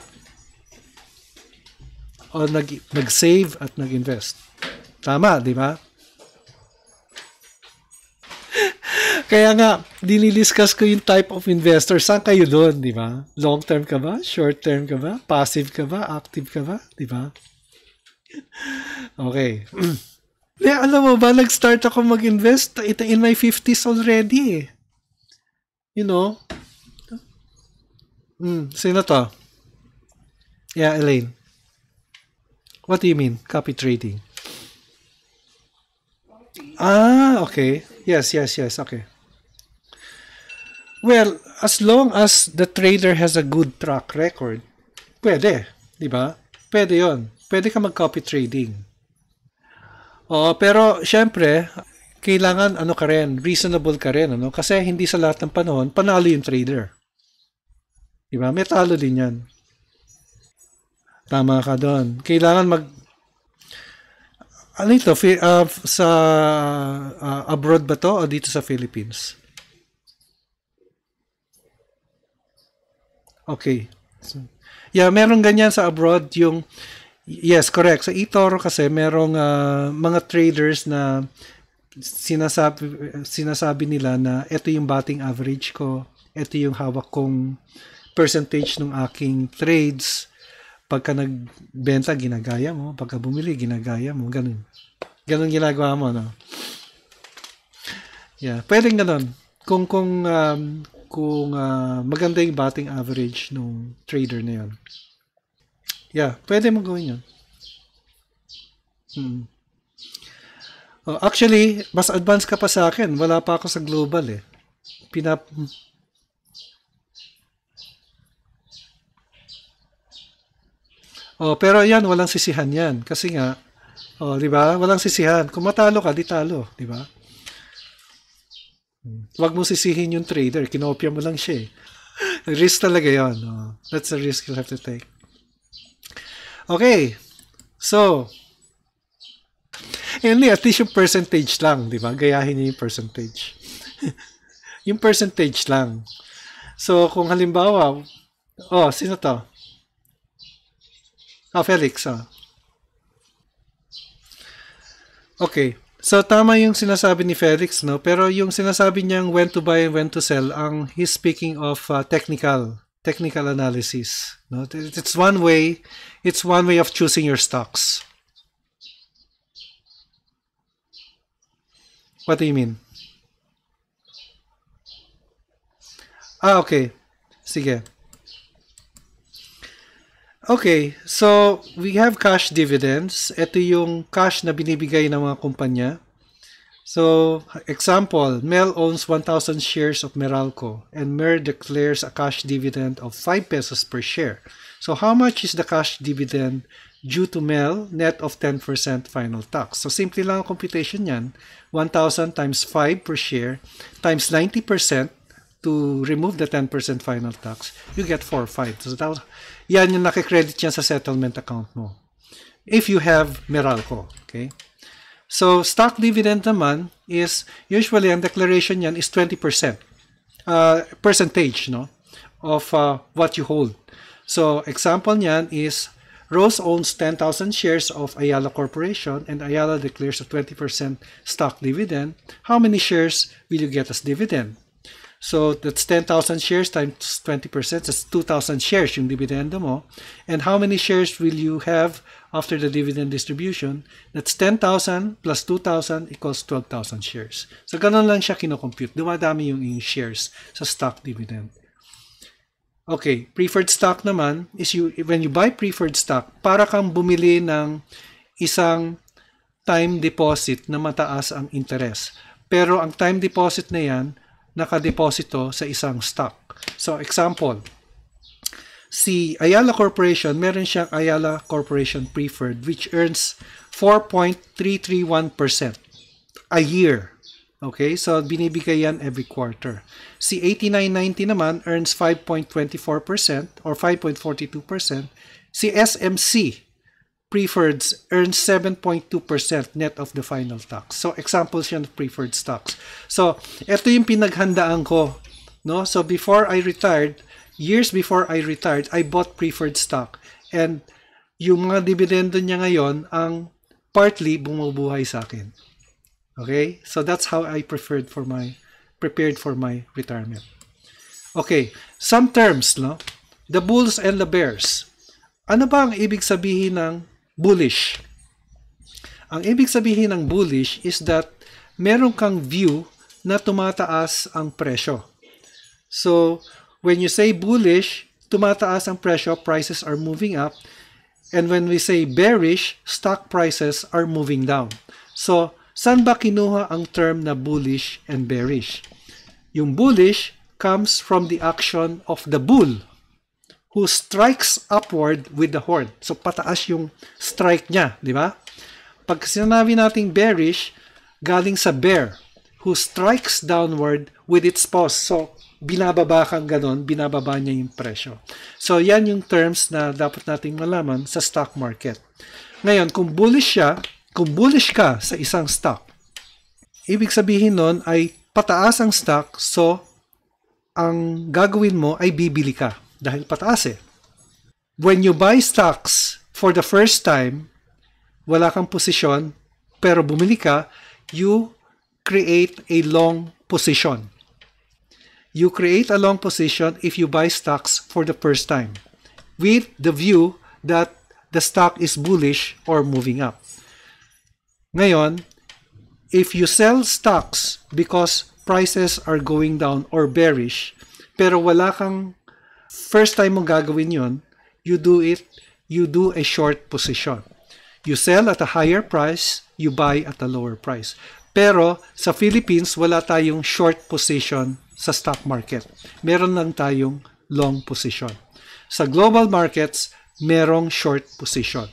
O nag, nag-save at nag-invest. Tama, di ba? Kaya nga, dinidiscuss ko yung type of investor. Saan kayo doon, di ba? Long term ka ba? Short term ka ba? Passive ka ba? Active ka ba? Di ba? Okay. Kaya eh, alam mo ba, nag-start ako mag-invest ito in my 50s already. Eh. You know? Hmm, sino to? Yeah, Elaine. What do you mean, copy trading? Ah, okay. Yes, yes, yes. Okay. Well, as long as the trader has a good track record, pwede, di ba? Pwede yon. Pwede ka mag-copy trading. Oh, pero syempre, kailangan ano ka rin, reasonable ka rin, ano? Kasi hindi sa lahat ng panahon, panalo yung trader. Di ba? May talo din yan. Tama ka doon. Kailangan mag ano ito, uh, sa uh, abroad ba to o dito sa Philippines? Okay. So, yeah, meron ganyan sa abroad yung Yes, correct. Sa eToro kasi merong uh, mga traders na sinasabi sinasabi nila na ito yung batting average ko, ito yung hawak kong percentage ng aking trades. Pagka nagbenta, ginagaya mo. Pagka bumili, ginagaya mo. Ganun. Ganun ginagawa mo, no? Yeah, pwedeng ganun. Kung, kung, um, kung uh, maganda yung batting average nung trader na yun. Yeah, pwede mo gawin yun. Hmm. Oh, actually, mas advanced ka pa sa akin. Wala pa ako sa global eh. Pinap... Oh, pero yan, walang sisihan yan. Kasi nga, oh, di ba? Walang sisihan. Kung matalo ka, di talo, di ba? Huwag mo sisihin yung trader. Kinopya mo lang siya eh. risk talaga yon. Oh. That's a risk you have to take. Okay. So, and at least yung percentage lang, di ba? Gayahin niyo yung percentage. yung percentage lang. So, kung halimbawa, oh, sino to? Ah, oh, Felix, ah. Oh. Okay. So tama yung sinasabi ni Felix no pero yung sinasabi niyang when to buy and when to sell ang he's speaking of uh, technical technical analysis no it's one way it's one way of choosing your stocks What do you mean? Ah okay. Sige. Okay, so we have cash dividends. Ito yung cash na binibigay ng mga kumpanya. So, example, Mel owns 1,000 shares of Meralco and Mer declares a cash dividend of 5 pesos per share. So, how much is the cash dividend due to Mel net of 10% final tax? So, simple lang ang computation niyan. 1,000 times 5 per share times 90% to remove the 10% final tax, you get 4 or 5. So, yan yung nakikredit yan sa settlement account mo. If you have Meralco. Okay? So, stock dividend naman is, usually ang declaration yan is 20%. Uh, percentage, no? Of uh, what you hold. So, example niyan is Rose owns 10,000 shares of Ayala Corporation and Ayala declares a 20% stock dividend. How many shares will you get as dividend? So that's 10,000 shares times 20%. That's 2,000 shares yung dividendo mo. And how many shares will you have after the dividend distribution? That's 10,000 plus 2,000 equals 12,000 shares. So ganun lang siya kinocompute. Dumadami yung, yung shares sa stock dividend. Okay, preferred stock naman is you, when you buy preferred stock, para kang bumili ng isang time deposit na mataas ang interest. Pero ang time deposit na yan, nakadeposito sa isang stock. So example, si Ayala Corporation, meron siyang Ayala Corporation Preferred which earns 4.331% a year. Okay, so binibigay yan every quarter. Si 8990 naman earns 5.24% or 5.42%. Si SMC preferreds earn 7.2% net of the final tax. So examples yan of preferred stocks. So ito yung pinaghandaan ko. No? So before I retired, years before I retired, I bought preferred stock. And yung mga dividendo niya ngayon ang partly bumubuhay sa akin. Okay? So that's how I preferred for my prepared for my retirement. Okay, some terms, no? The bulls and the bears. Ano ba ang ibig sabihin ng bullish. Ang ibig sabihin ng bullish is that meron kang view na tumataas ang presyo. So, when you say bullish, tumataas ang presyo, prices are moving up. And when we say bearish, stock prices are moving down. So, saan ba kinuha ang term na bullish and bearish? Yung bullish comes from the action of the bull who strikes upward with the horn. So pataas yung strike niya, di ba? Pag sinabi nating bearish, galing sa bear who strikes downward with its paws. So binababa kang ganon, binababa niya yung presyo. So yan yung terms na dapat nating malaman sa stock market. Ngayon, kung bullish siya, kung bullish ka sa isang stock, ibig sabihin nun ay pataas ang stock, so ang gagawin mo ay bibili ka. Dahil pataas eh. When you buy stocks for the first time, wala kang posisyon, pero bumili ka, you create a long position. You create a long position if you buy stocks for the first time with the view that the stock is bullish or moving up. Ngayon, if you sell stocks because prices are going down or bearish, pero wala kang First time mo gagawin yun, you do it, you do a short position. You sell at a higher price, you buy at a lower price. Pero sa Philippines, wala tayong short position sa stock market. Meron lang tayong long position. Sa global markets, merong short position.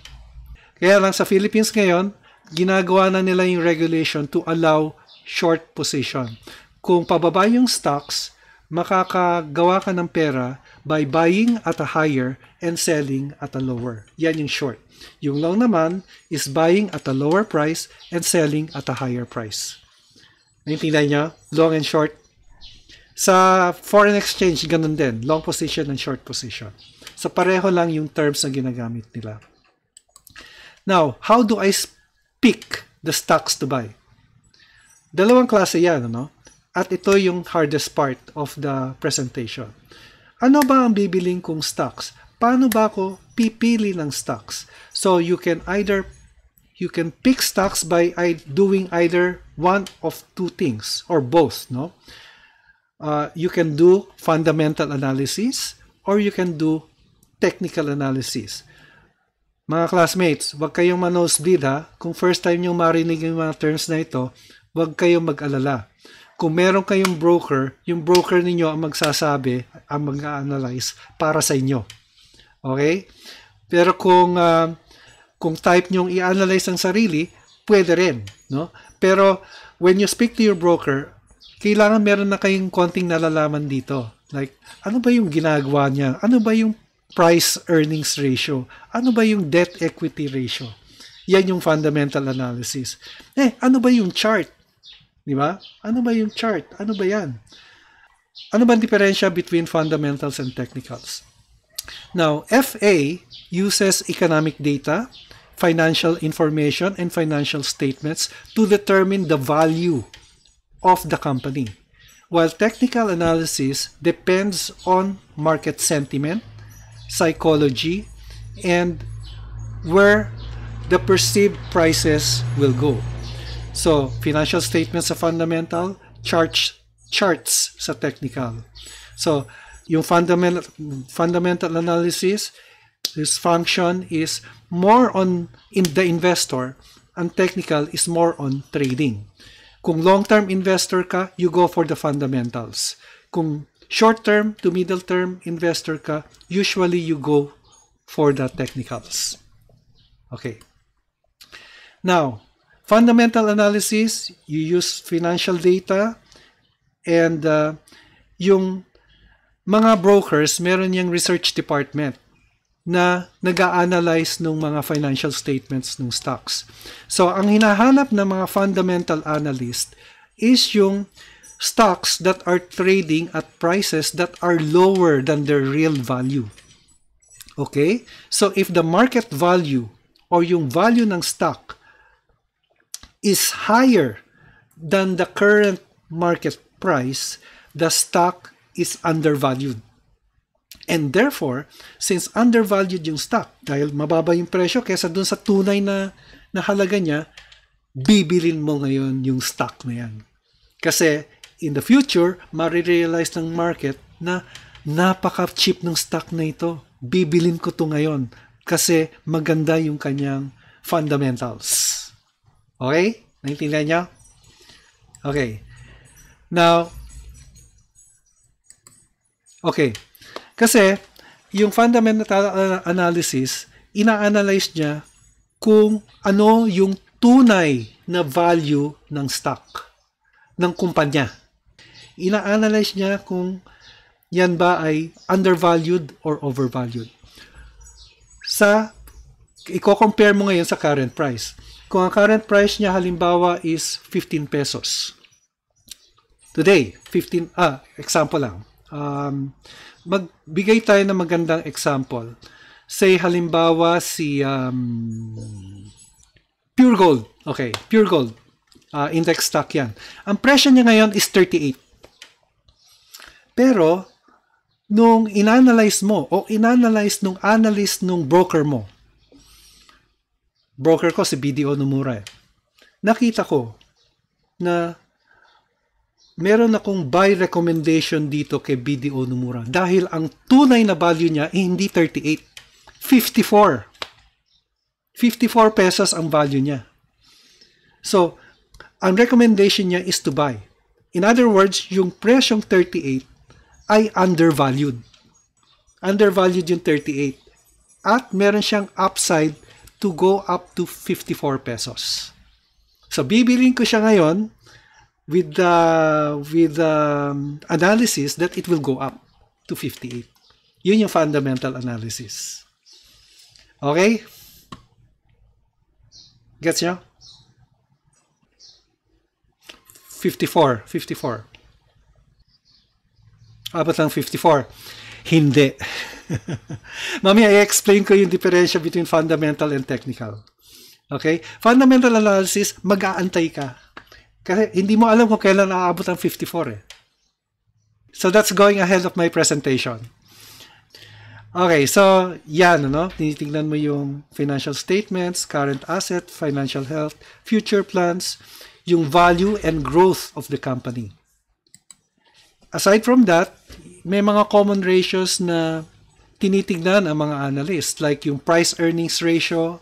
Kaya lang sa Philippines ngayon, ginagawa na nila yung regulation to allow short position. Kung pababa yung stocks, makakagawa ka ng pera by buying at a higher and selling at a lower. Yan yung short. Yung long naman is buying at a lower price and selling at a higher price. Naintindihan niyo? Long and short. Sa foreign exchange, ganun din. Long position and short position. So pareho lang yung terms na ginagamit nila. Now, how do I pick the stocks to buy? Dalawang klase yan, ano? At ito yung hardest part of the presentation. Ano ba ang bibiling kong stocks? Paano ba ako pipili ng stocks? So you can either you can pick stocks by doing either one of two things or both, no? Uh, you can do fundamental analysis or you can do technical analysis. Mga classmates, huwag kayong manosebleed ha. Kung first time nyo marinig yung mga terms na ito, huwag kayong mag-alala kung meron kayong broker, yung broker ninyo ang magsasabi, ang mag-analyze para sa inyo. Okay? Pero kung uh, kung type nyong i-analyze ang sarili, pwede rin, no? Pero when you speak to your broker, kailangan meron na kayong konting nalalaman dito. Like, ano ba yung ginagawa niya? Ano ba yung price earnings ratio? Ano ba yung debt equity ratio? Yan yung fundamental analysis. Eh, ano ba yung chart? Di ba? Ano ba yung chart? Ano ba yan? Ano ba ang diferensya between fundamentals and technicals? Now, FA uses economic data, financial information, and financial statements to determine the value of the company, while technical analysis depends on market sentiment, psychology, and where the perceived prices will go. So, financial statements sa fundamental, charts, charts sa technical. So, yung fundamental, fundamental analysis, this function is more on in the investor and technical is more on trading. Kung long-term investor ka, you go for the fundamentals. Kung short-term to middle-term investor ka, usually you go for the technicals. Okay. Now, Fundamental analysis, you use financial data and uh, yung mga brokers, meron yung research department na nag-a-analyze ng mga financial statements ng stocks. So, ang hinahanap ng mga fundamental analyst is yung stocks that are trading at prices that are lower than their real value. Okay? So, if the market value or yung value ng stock is higher than the current market price, the stock is undervalued. And therefore, since undervalued yung stock dahil mababa yung presyo kesa dun sa tunay na, na halaga niya, bibilin mo ngayon yung stock na yan. Kasi in the future, marirealize ng market na napaka-cheap ng stock na ito. Bibilin ko to ngayon kasi maganda yung kanyang fundamentals. Okay? Naintindihan nyo? Okay. Now, okay. Kasi, yung fundamental uh, analysis, ina-analyze niya kung ano yung tunay na value ng stock ng kumpanya. Ina-analyze niya kung yan ba ay undervalued or overvalued. Sa, i-compare mo ngayon sa current price kung ang current price niya halimbawa is 15 pesos. Today, 15, ah, example lang. Um, magbigay tayo ng magandang example. Say halimbawa si um, Pure Gold. Okay, Pure Gold. Uh, index stock yan. Ang presyo niya ngayon is 38. Pero, nung inanalyze mo o inanalyze nung analyst nung broker mo, broker ko si BDO Nomura eh. Nakita ko na meron akong buy recommendation dito kay BDO Nomura dahil ang tunay na value niya eh, hindi 38, 54. 54 pesos ang value niya. So, ang recommendation niya is to buy. In other words, yung presyong 38 ay undervalued. Undervalued yung 38. At meron siyang upside to go up to 54 pesos. So bibiling ko siya ngayon with the with the um, analysis that it will go up to 58. Yun yung fundamental analysis. Okay? Gets nyo? 54, 54. Abot lang 54. Hindi. Mamaya i-explain ko yung diferensya between fundamental and technical. Okay? Fundamental analysis, mag-aantay ka. Kasi hindi mo alam kung kailan aabot ang 54 eh. So that's going ahead of my presentation. Okay, so yan, ano? Tinitingnan mo yung financial statements, current asset, financial health, future plans, yung value and growth of the company. Aside from that, may mga common ratios na tinitignan ang mga analyst like yung price earnings ratio,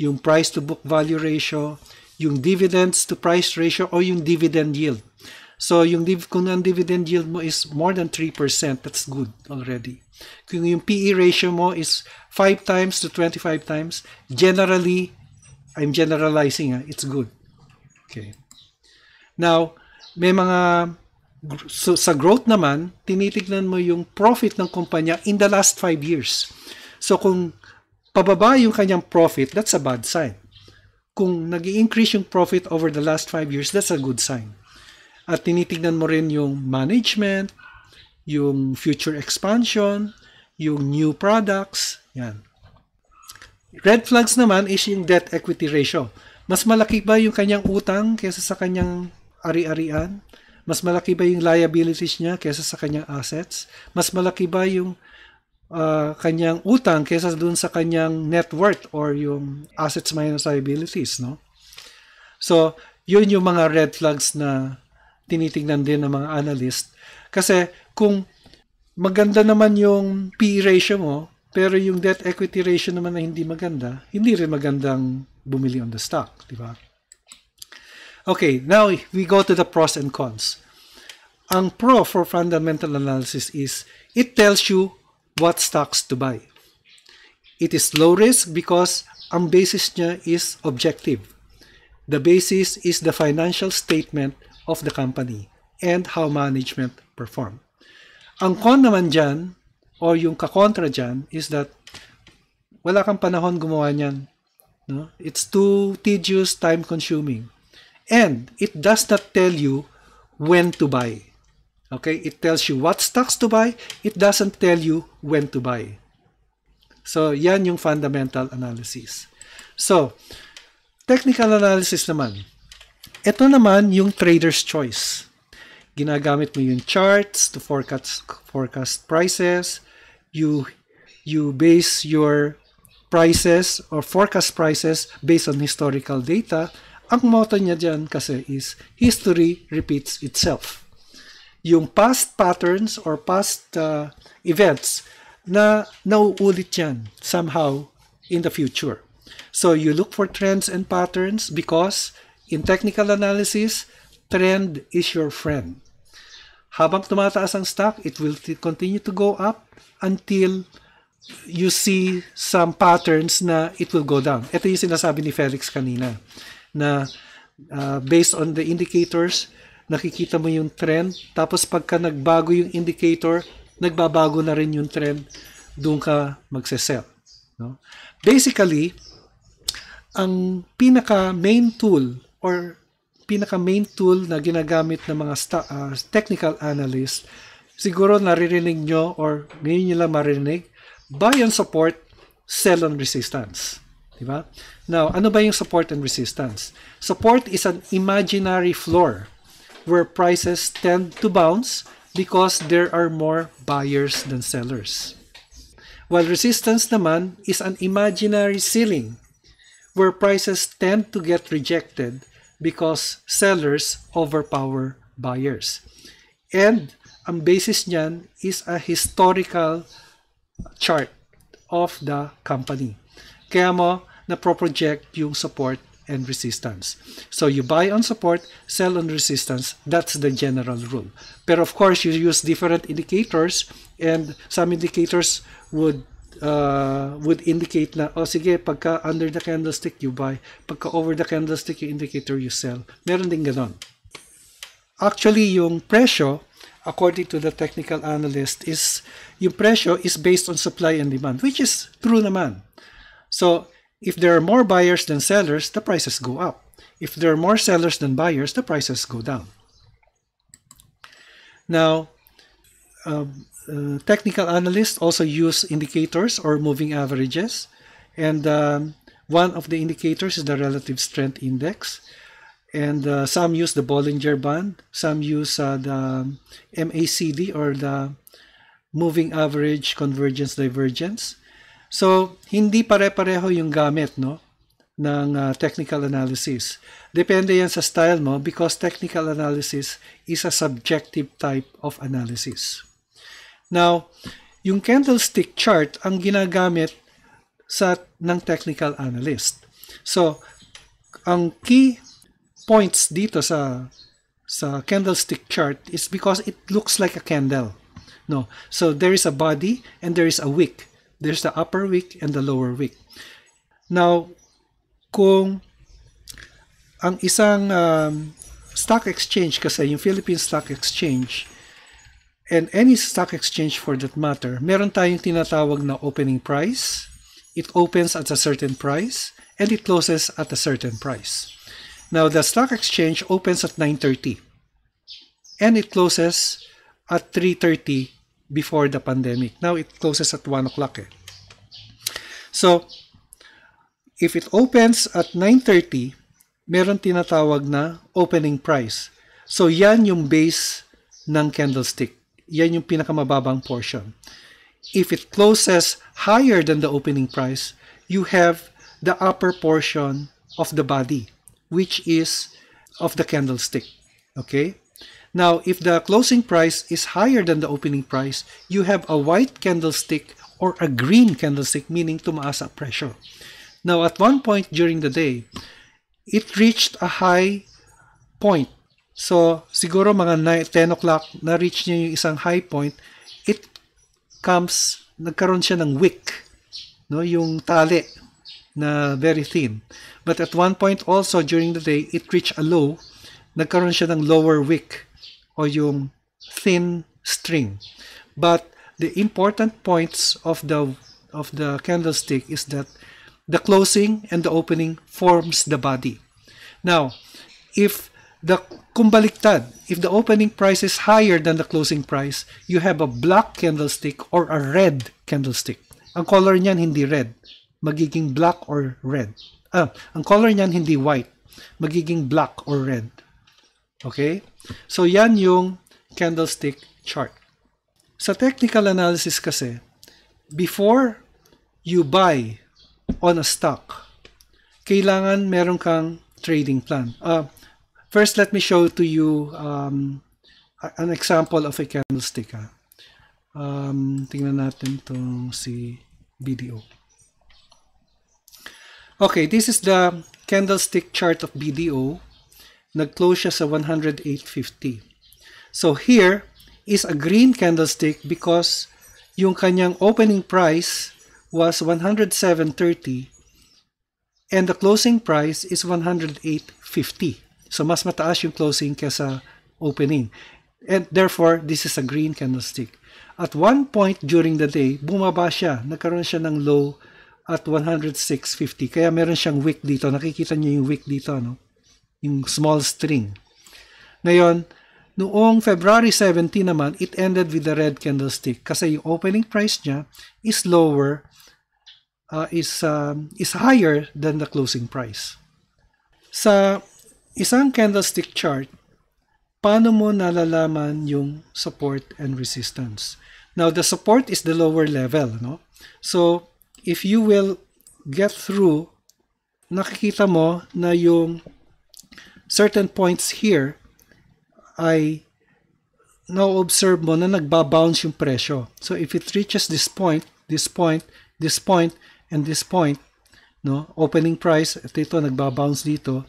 yung price to book value ratio, yung dividends to price ratio o yung dividend yield. So yung div kung ang dividend yield mo is more than 3%, that's good already. Kung yung PE ratio mo is 5 times to 25 times, generally I'm generalizing, ah, it's good. Okay. Now, may mga so, sa growth naman, tinitignan mo yung profit ng kumpanya in the last 5 years. So kung pababa yung kanyang profit, that's a bad sign. Kung nag increase yung profit over the last 5 years, that's a good sign. At tinitignan mo rin yung management, yung future expansion, yung new products, yan. Red flags naman is yung debt equity ratio. Mas malaki ba yung kanyang utang kaysa sa kanyang ari-arian? Mas malaki ba yung liabilities niya kaysa sa kanyang assets? Mas malaki ba yung uh, kanyang utang kaysa doon sa kanyang net worth or yung assets minus liabilities, no? So, yun yung mga red flags na tinitingnan din ng mga analyst. Kasi kung maganda naman yung PE ratio mo, pero yung debt equity ratio naman na hindi maganda, hindi rin magandang bumili on the stock, di ba? Okay, now we go to the pros and cons. Ang pro for fundamental analysis is it tells you what stocks to buy. It is low risk because ang basis niya is objective. The basis is the financial statement of the company and how management perform. Ang con naman dyan, or yung kakontra dyan, is that wala kang panahon gumawa niyan. No? It's too tedious, time-consuming. and it does not tell you when to buy. Okay, it tells you what stocks to buy, it doesn't tell you when to buy. So, yan yung fundamental analysis. So, technical analysis naman. Ito naman yung trader's choice. Ginagamit mo yung charts to forecast forecast prices. You you base your prices or forecast prices based on historical data ang motto niya dyan kasi is, history repeats itself. Yung past patterns or past uh, events na nauulit yan somehow in the future. So you look for trends and patterns because in technical analysis, trend is your friend. Habang tumataas ang stock, it will continue to go up until you see some patterns na it will go down. Ito yung sinasabi ni Felix kanina na uh, based on the indicators, nakikita mo yung trend. Tapos pagka nagbago yung indicator, nagbabago na rin yung trend, doon ka magsesell. No? Basically, ang pinaka main tool or pinaka main tool na ginagamit ng mga sta- uh, technical analyst, siguro naririnig nyo or ngayon nyo lang marinig, buy on support, sell on resistance. Diba? Now, ano ba yung support and resistance? Support is an imaginary floor where prices tend to bounce because there are more buyers than sellers. While resistance naman is an imaginary ceiling where prices tend to get rejected because sellers overpower buyers. And ang basis niyan is a historical chart of the company. Kaya mo, na pro-project yung support and resistance. So you buy on support, sell on resistance. That's the general rule. But of course, you use different indicators and some indicators would uh, would indicate na, oh sige, pagka under the candlestick, you buy. Pagka over the candlestick, yung indicator, you sell. Meron din ganon. Actually, yung presyo, according to the technical analyst, is yung presyo is based on supply and demand, which is true naman. So, If there are more buyers than sellers, the prices go up. If there are more sellers than buyers, the prices go down. Now, um, uh, technical analysts also use indicators or moving averages. And um, one of the indicators is the relative strength index. And uh, some use the Bollinger Band, some use uh, the MACD or the Moving Average Convergence Divergence. So, hindi pare-pareho yung gamit no ng uh, technical analysis. Depende yan sa style mo because technical analysis is a subjective type of analysis. Now, yung candlestick chart ang ginagamit sa ng technical analyst. So, ang key points dito sa sa candlestick chart is because it looks like a candle. No. So there is a body and there is a wick. There's the upper wick and the lower wick. Now, kung ang isang um, stock exchange kasi, yung Philippine Stock Exchange, and any stock exchange for that matter, meron tayong tinatawag na opening price. It opens at a certain price and it closes at a certain price. Now, the stock exchange opens at 9.30 and it closes at 3.30 before the pandemic. Now it closes at 1 o'clock. Eh. So, if it opens at 9.30, meron tinatawag na opening price. So, yan yung base ng candlestick. Yan yung pinakamababang portion. If it closes higher than the opening price, you have the upper portion of the body, which is of the candlestick. Okay? Now, if the closing price is higher than the opening price, you have a white candlestick or a green candlestick, meaning tumaas ang pressure. Now, at one point during the day, it reached a high point. So, siguro mga 9, 10 o'clock, na-reach niya yung isang high point, it comes, nagkaroon siya ng wick, no? yung tali na very thin. But at one point also during the day, it reached a low, nagkaroon siya ng lower wick o yung thin string. But the important points of the of the candlestick is that the closing and the opening forms the body. Now, if the kumbaliktad, if the opening price is higher than the closing price, you have a black candlestick or a red candlestick. Ang color niyan hindi red, magiging black or red. Ah, ang color niyan hindi white, magiging black or red. Okay? So yan yung candlestick chart. Sa technical analysis kasi, before you buy on a stock, kailangan meron kang trading plan. Uh, first, let me show to you um, an example of a candlestick. Ha? Ah. Um, tingnan natin tong si BDO. Okay, this is the candlestick chart of BDO nag-close siya sa 108.50. So here is a green candlestick because yung kanyang opening price was 107.30 and the closing price is 108.50. So mas mataas yung closing kesa opening. And therefore, this is a green candlestick. At one point during the day, bumaba siya. Nagkaroon siya ng low at 106.50. Kaya meron siyang wick dito. Nakikita niyo yung wick dito, no? yung small string. Ngayon, noong February 17 naman, it ended with the red candlestick kasi yung opening price niya is lower, uh, is, um, is higher than the closing price. Sa isang candlestick chart, paano mo nalalaman yung support and resistance? Now, the support is the lower level, no? So, if you will get through, nakikita mo na yung certain points here ay na-observe mo na nagbabounce yung presyo. So if it reaches this point, this point, this point, and this point, no, opening price, at ito nagbabounce dito,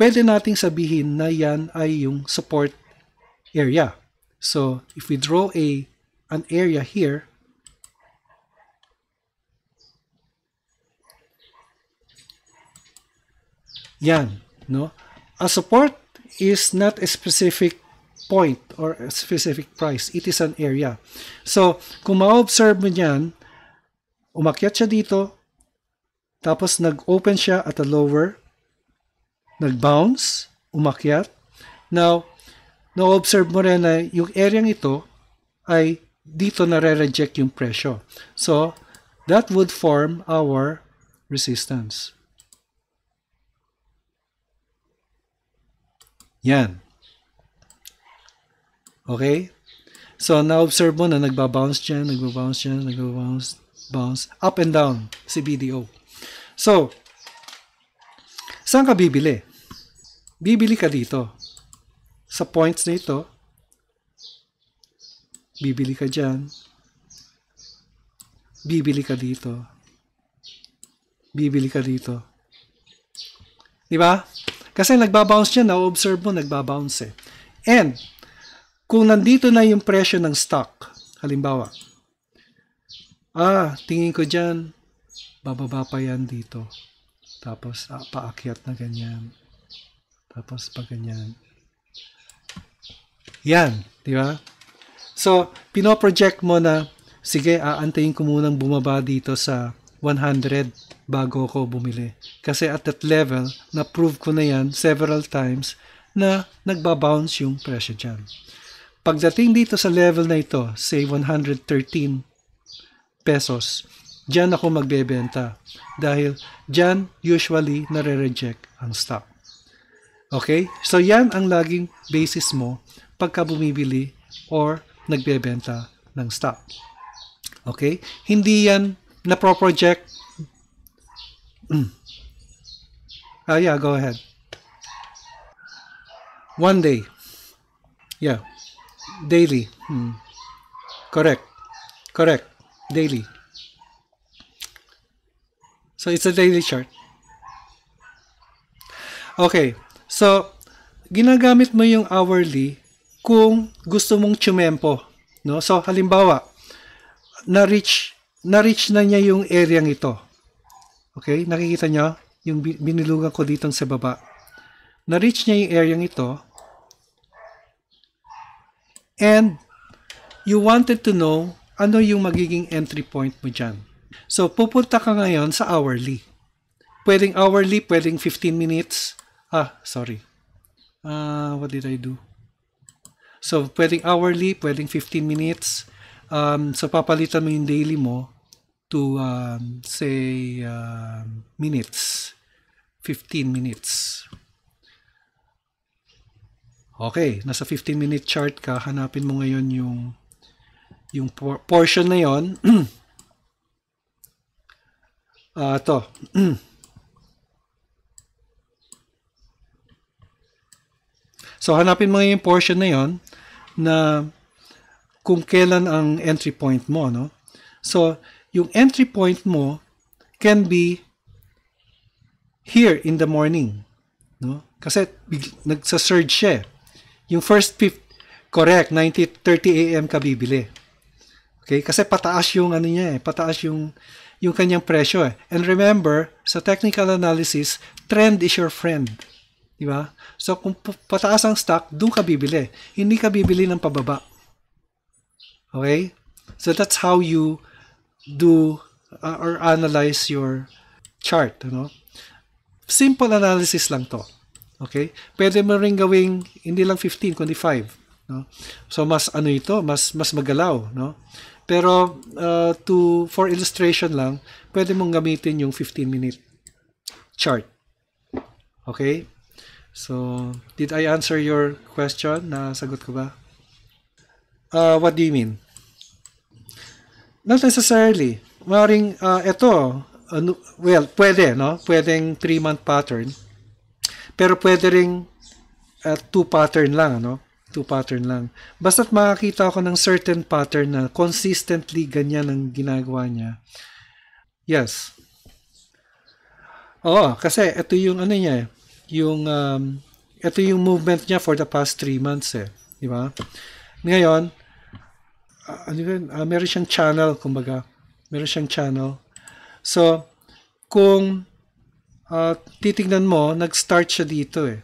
pwede nating sabihin na yan ay yung support area. So if we draw a an area here, yan, no? A support is not a specific point or a specific price. It is an area. So, kung ma-observe mo niyan, umakyat siya dito, tapos nag-open siya at a lower, nag-bounce, umakyat. Now, na-observe mo rin na yung area ito ay dito na re reject yung presyo. So, that would form our resistance. Yan. Okay? So, na-observe mo na nagbabounce siya, nagbabounce siya, nagbabounce, bounce, up and down si BDO. So, saan ka bibili? Bibili ka dito. Sa points na ito, bibili ka dyan, bibili ka dito, bibili ka dito. Di ba? Kasi nagbabounce yan, na-observe mo, nagbabounce eh. And, kung nandito na yung presyo ng stock, halimbawa, ah, tingin ko dyan, bababa pa yan dito. Tapos, ah, paakyat na ganyan. Tapos, pa ganyan. Yan, di ba? So, pinoproject mo na, sige, aantayin ko munang bumaba dito sa 100 bago ako bumili. Kasi at that level, na-prove ko na yan several times na nagbabounce yung presyo dyan. Pagdating dito sa level na ito, say 113 pesos, dyan ako magbebenta dahil dyan usually nare-reject ang stock. Okay? So yan ang laging basis mo pagka bumibili or nagbebenta ng stock. Okay? Hindi yan na-project uh, yeah, go ahead. One day. Yeah. Daily. Hmm. Correct. Correct. Daily. So it's a daily chart. Okay. So, ginagamit mo yung hourly kung gusto mong tsumempo. No? So, halimbawa, na-reach na-reach na niya yung area ng ito. Okay, nakikita nyo yung binilugan ko dito sa baba. Na-reach niya yung area ito. And you wanted to know ano yung magiging entry point mo dyan. So, pupunta ka ngayon sa hourly. Pwedeng hourly, pwedeng 15 minutes. Ah, sorry. Uh, what did I do? So, pwedeng hourly, pwedeng 15 minutes. Um, so, papalitan mo yung daily mo to um, say uh, minutes 15 minutes okay nasa 15 minute chart ka hanapin mo ngayon yung yung por portion na yon ah uh, to so hanapin mo yung portion na yon na kung kailan ang entry point mo no so yung entry point mo can be here in the morning. No? Kasi nagsa-surge siya. Eh. Yung first 50, correct, 90, a.m. ka bibili. Okay? Kasi pataas yung ano niya eh, pataas yung yung kanyang presyo eh. And remember, sa technical analysis, trend is your friend. Di ba? So kung pataas ang stock, doon ka bibili. Hindi ka bibili ng pababa. Okay? So that's how you do uh, or analyze your chart. Ano? Simple analysis lang to. Okay? Pwede mo rin gawing hindi lang 15 kundi 5, no? So mas ano ito, mas mas magalaw, no? Pero uh, to for illustration lang, pwede mong gamitin yung 15 minute chart. Okay? So, did I answer your question? Nasagot ko ba? Uh, what do you mean? Not necessarily. Maring uh, ah, ito, ano, well, pwede, no? Pwedeng 3-month pattern. Pero pwede ring uh, two pattern lang, no? Two pattern lang. Basta't makakita ako ng certain pattern na consistently ganyan ang ginagawa niya. Yes. Oo, kasi ito yung ano niya eh. Yung, um, ito yung movement niya for the past 3 months eh. Di ba? Ngayon, uh, ano yun, uh, meron siyang channel, kumbaga. Meron siyang channel. So, kung uh, titignan mo, nag-start siya dito eh.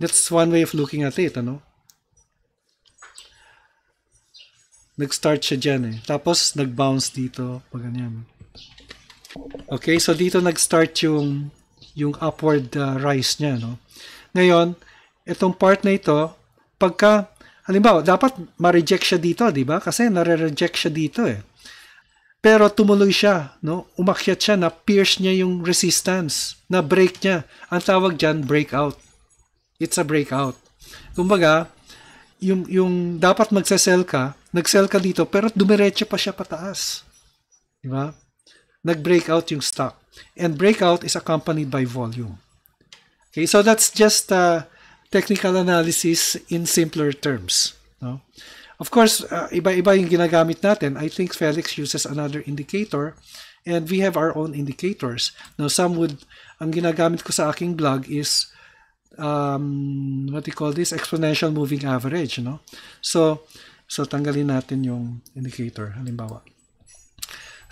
That's one way of looking at it, ano? Nag-start siya dyan eh. Tapos, nag-bounce dito, pag ganyan. Okay, so dito nag-start yung yung upward uh, rise niya, no? Ngayon, itong part na ito, pagka Halimbawa, dapat ma-reject siya dito, di ba? Kasi nare-reject siya dito eh. Pero tumuloy siya, no? Umakyat siya na pierce niya yung resistance, na break niya. Ang tawag diyan breakout. It's a breakout. Kumbaga, yung yung dapat magse-sell ka, nag-sell ka dito pero dumiretso pa siya pataas. Di ba? Nag-breakout yung stock. And breakout is accompanied by volume. Okay, so that's just uh, technical analysis in simpler terms. No? Of course, uh, iba-iba yung ginagamit natin. I think Felix uses another indicator and we have our own indicators. Now, some would, ang ginagamit ko sa aking blog is um, what do you call this? Exponential moving average, no? So, so tanggalin natin yung indicator, halimbawa.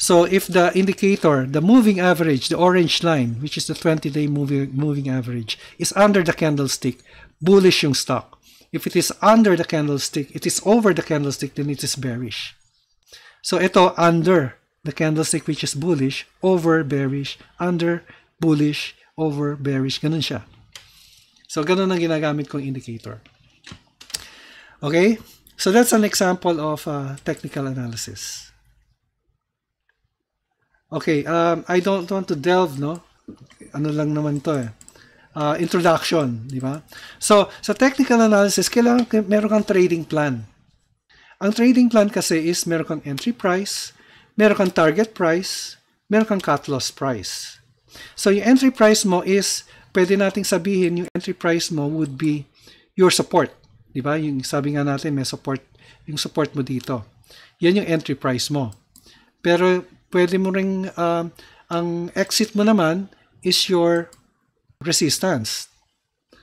So if the indicator, the moving average, the orange line, which is the 20-day moving, moving average, is under the candlestick, bullish yung stock. If it is under the candlestick, it is over the candlestick, then it is bearish. So ito, under the candlestick, which is bullish, over bearish, under bullish, over bearish, ganun siya. So ganun ang ginagamit kong indicator. Okay? So that's an example of uh, technical analysis. Okay, um, I don't want to delve, no? Ano lang naman to eh. Uh, introduction, di ba? So, sa technical analysis, kailangan meron kang trading plan. Ang trading plan kasi is meron kang entry price, meron kang target price, meron kang cut loss price. So, yung entry price mo is, pwede nating sabihin yung entry price mo would be your support. Di ba? Yung sabi nga natin, may support, yung support mo dito. Yan yung entry price mo. Pero pwede mo ring uh, ang exit mo naman is your resistance.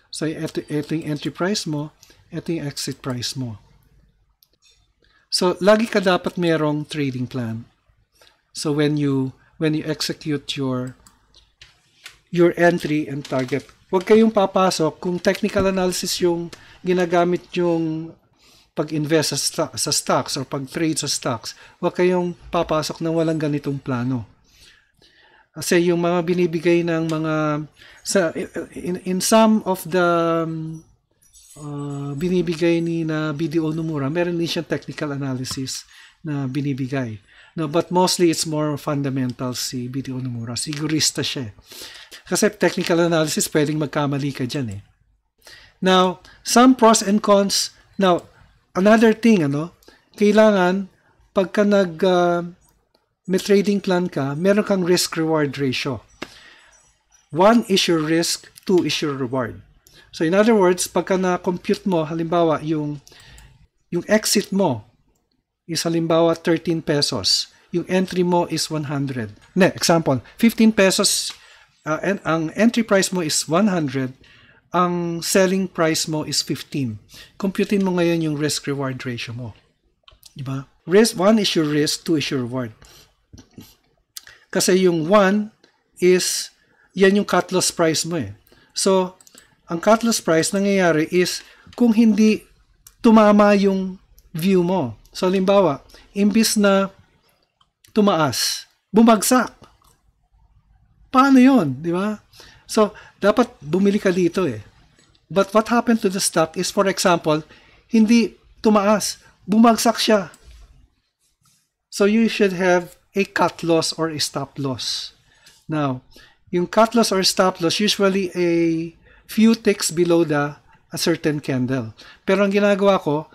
So ito, ito yung entry price mo, ito yung exit price mo. So lagi ka dapat merong trading plan. So when you when you execute your your entry and target. Huwag kayong papasok kung technical analysis yung ginagamit yung pag-invest sa, sa stocks or pag-trade sa stocks, huwag kayong papasok na walang ganitong plano. Kasi yung mga binibigay ng mga sa in, in some of the um, uh, binibigay ni na BDO Nomura, meron din siyang technical analysis na binibigay. No, but mostly it's more fundamental si BDO Nomura. Sigurista siya. Eh. Kasi technical analysis, pwedeng magkamali ka dyan eh. Now, some pros and cons. Now, another thing, ano, kailangan pagka nag uh, may trading plan ka, meron kang risk-reward ratio. One is your risk, two is your reward. So in other words, pagka na-compute mo, halimbawa, yung, yung exit mo is halimbawa 13 pesos. Yung entry mo is 100. Ne, example, 15 pesos uh, ah, and ang entry price mo is 100 ang selling price mo is 15. Computin mo ngayon yung risk-reward ratio mo. Di ba? Risk, 1 is your risk, 2 is your reward. Kasi yung 1 is, yan yung cut loss price mo eh. So, ang cut loss price nangyayari is kung hindi tumama yung view mo. So, halimbawa, imbis na tumaas, bumagsak. Paano yon di ba? So, dapat bumili ka dito eh. But what happened to the stock is, for example, hindi tumaas. Bumagsak siya. So, you should have a cut loss or a stop loss. Now, yung cut loss or stop loss, usually a few ticks below the a certain candle. Pero ang ginagawa ko,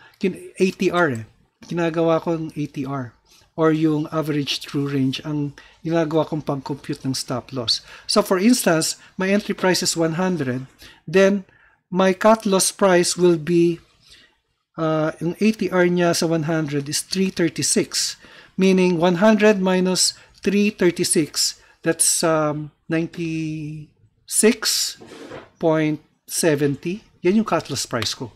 ATR eh. Ginagawa ko ng ATR or yung average true range ang ginagawa kong pag-compute ng stop loss. So for instance, my entry price is 100, then my cut loss price will be uh, yung ATR niya sa 100 is 336, meaning 100 minus 336, that's um, 96.70. Yan yung cut loss price ko.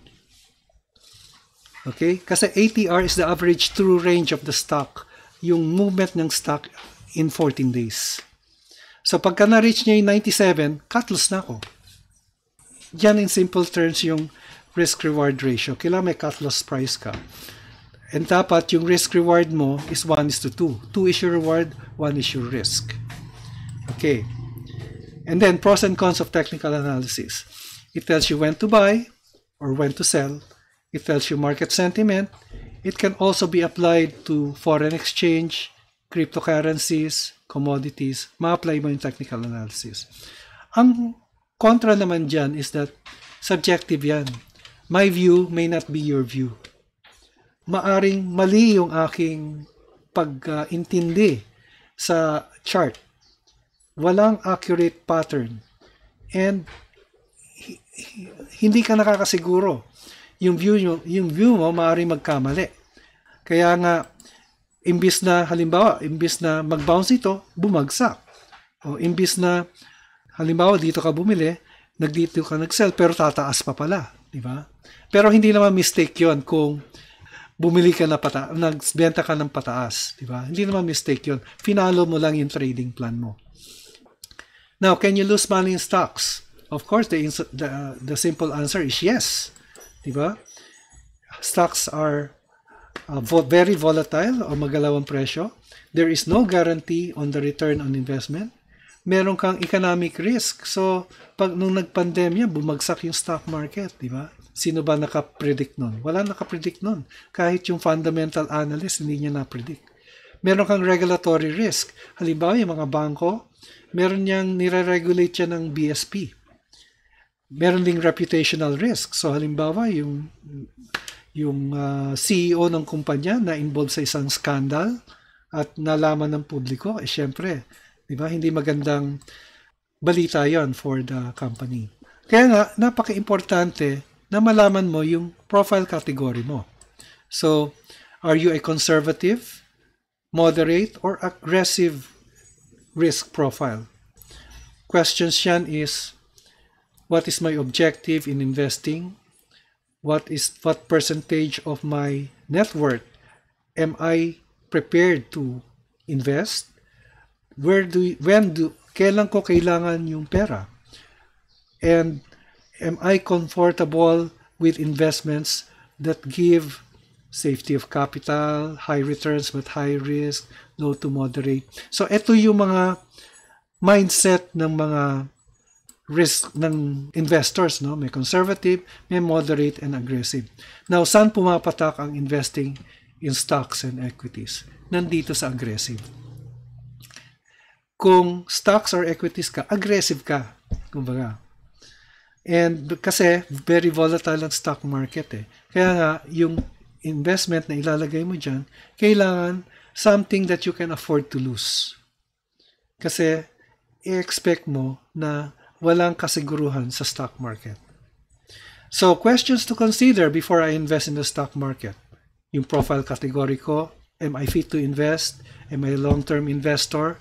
Okay? Kasi ATR is the average true range of the stock yung movement ng stock in 14 days. So pagka na-reach niya yung 97, cut loss na ako. Yan in simple terms yung risk-reward ratio. Kailangan may cut loss price ka. And dapat yung risk-reward mo is 1 is to 2. 2 is your reward, 1 is your risk. Okay. And then pros and cons of technical analysis. It tells you when to buy or when to sell. It tells you market sentiment. It can also be applied to foreign exchange, cryptocurrencies, commodities. Ma-apply mo yung technical analysis. Ang kontra naman dyan is that subjective yan. My view may not be your view. Maaring mali yung aking pag-intindi sa chart. Walang accurate pattern. And hindi ka nakakasiguro yung view nyo, yung view mo maaaring magkamali. Kaya nga, imbis na halimbawa, imbis na mag-bounce ito, bumagsak. O imbis na halimbawa dito ka bumili, nagdito ka nag-sell pero tataas pa pala, di ba? Pero hindi naman mistake 'yon kung bumili ka na pata nagbenta ka ng pataas, di ba? Hindi naman mistake 'yon. Finalo mo lang yung trading plan mo. Now, can you lose money in stocks? Of course, the the, uh, the simple answer is yes diba? Stocks are uh, vo very volatile o magalaw ang presyo. There is no guarantee on the return on investment. Meron kang economic risk. So, pag nung nagpandemya, bumagsak yung stock market, di ba? Sino ba nakapredict nun? Wala nakapredict nun. Kahit yung fundamental analyst, hindi niya napredict. Meron kang regulatory risk. Halimbawa, yung mga bangko, meron niyang nire-regulate siya ng BSP meron ding reputational risk. So halimbawa, yung yung uh, ah, CEO ng kumpanya na involved sa isang scandal at nalaman ng publiko, eh syempre, di ba? Hindi magandang balita 'yon for the company. Kaya nga napaka-importante na malaman mo yung profile category mo. So, are you a conservative, moderate, or aggressive risk profile? Questions yan is, what is my objective in investing, what is what percentage of my net worth am I prepared to invest, where do when do kailan ko kailangan yung pera, and am I comfortable with investments that give safety of capital, high returns but high risk, low to moderate. So ito yung mga mindset ng mga risk ng investors. No? May conservative, may moderate, and aggressive. Now, saan pumapatak ang investing in stocks and equities? Nandito sa aggressive. Kung stocks or equities ka, aggressive ka. Kumbaga. And kasi very volatile ang stock market eh. Kaya nga, yung investment na ilalagay mo diyan kailangan something that you can afford to lose. Kasi i-expect mo na walang kasiguruhan sa stock market. So, questions to consider before I invest in the stock market. Yung profile category ko, am I fit to invest? Am I a long-term investor?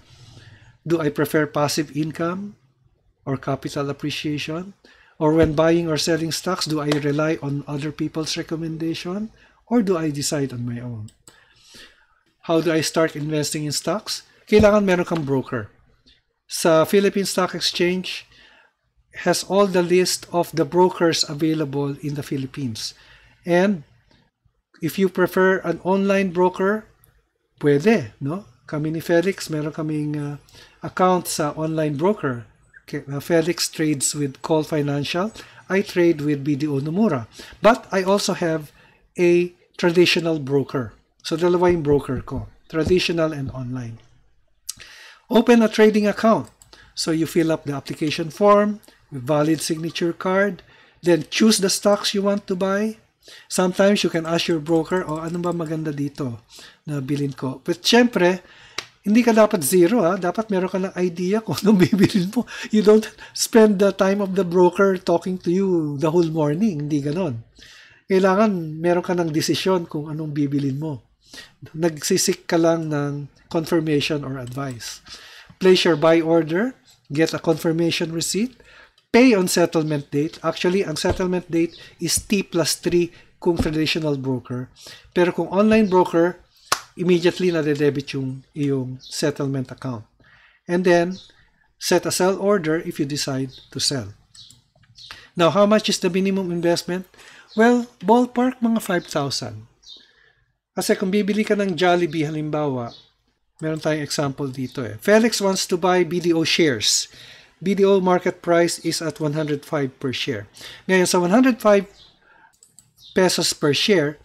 Do I prefer passive income or capital appreciation? Or when buying or selling stocks, do I rely on other people's recommendation or do I decide on my own? How do I start investing in stocks? Kailangan meron kang broker. Sa Philippine Stock Exchange, has all the list of the brokers available in the Philippines. And if you prefer an online broker, pwede, no? Kami ni Felix, meron kaming uh, account sa online broker. Okay, uh, Felix trades with Call Financial. I trade with BDO Nomura. But I also have a traditional broker. So dalawa yung broker ko, traditional and online. Open a trading account. So you fill up the application form, valid signature card. Then choose the stocks you want to buy. Sometimes you can ask your broker, oh, ano ba maganda dito na bilhin ko. But syempre, hindi ka dapat zero ha. Ah. Dapat meron ka ng idea kung anong bibilin mo. You don't spend the time of the broker talking to you the whole morning. Hindi ganon. Kailangan meron ka ng desisyon kung anong bibilin mo. Nagsisik ka lang ng confirmation or advice. Place your buy order, get a confirmation receipt, pay on settlement date. Actually, ang settlement date is T plus 3 kung traditional broker. Pero kung online broker, immediately na debit yung yung settlement account. And then, set a sell order if you decide to sell. Now, how much is the minimum investment? Well, ballpark mga 5,000. Kasi kung bibili ka ng Jollibee halimbawa, meron tayong example dito eh. Felix wants to buy BDO shares. BDO market price is at 105 per share. Ngayon, sa 105 pesos per share,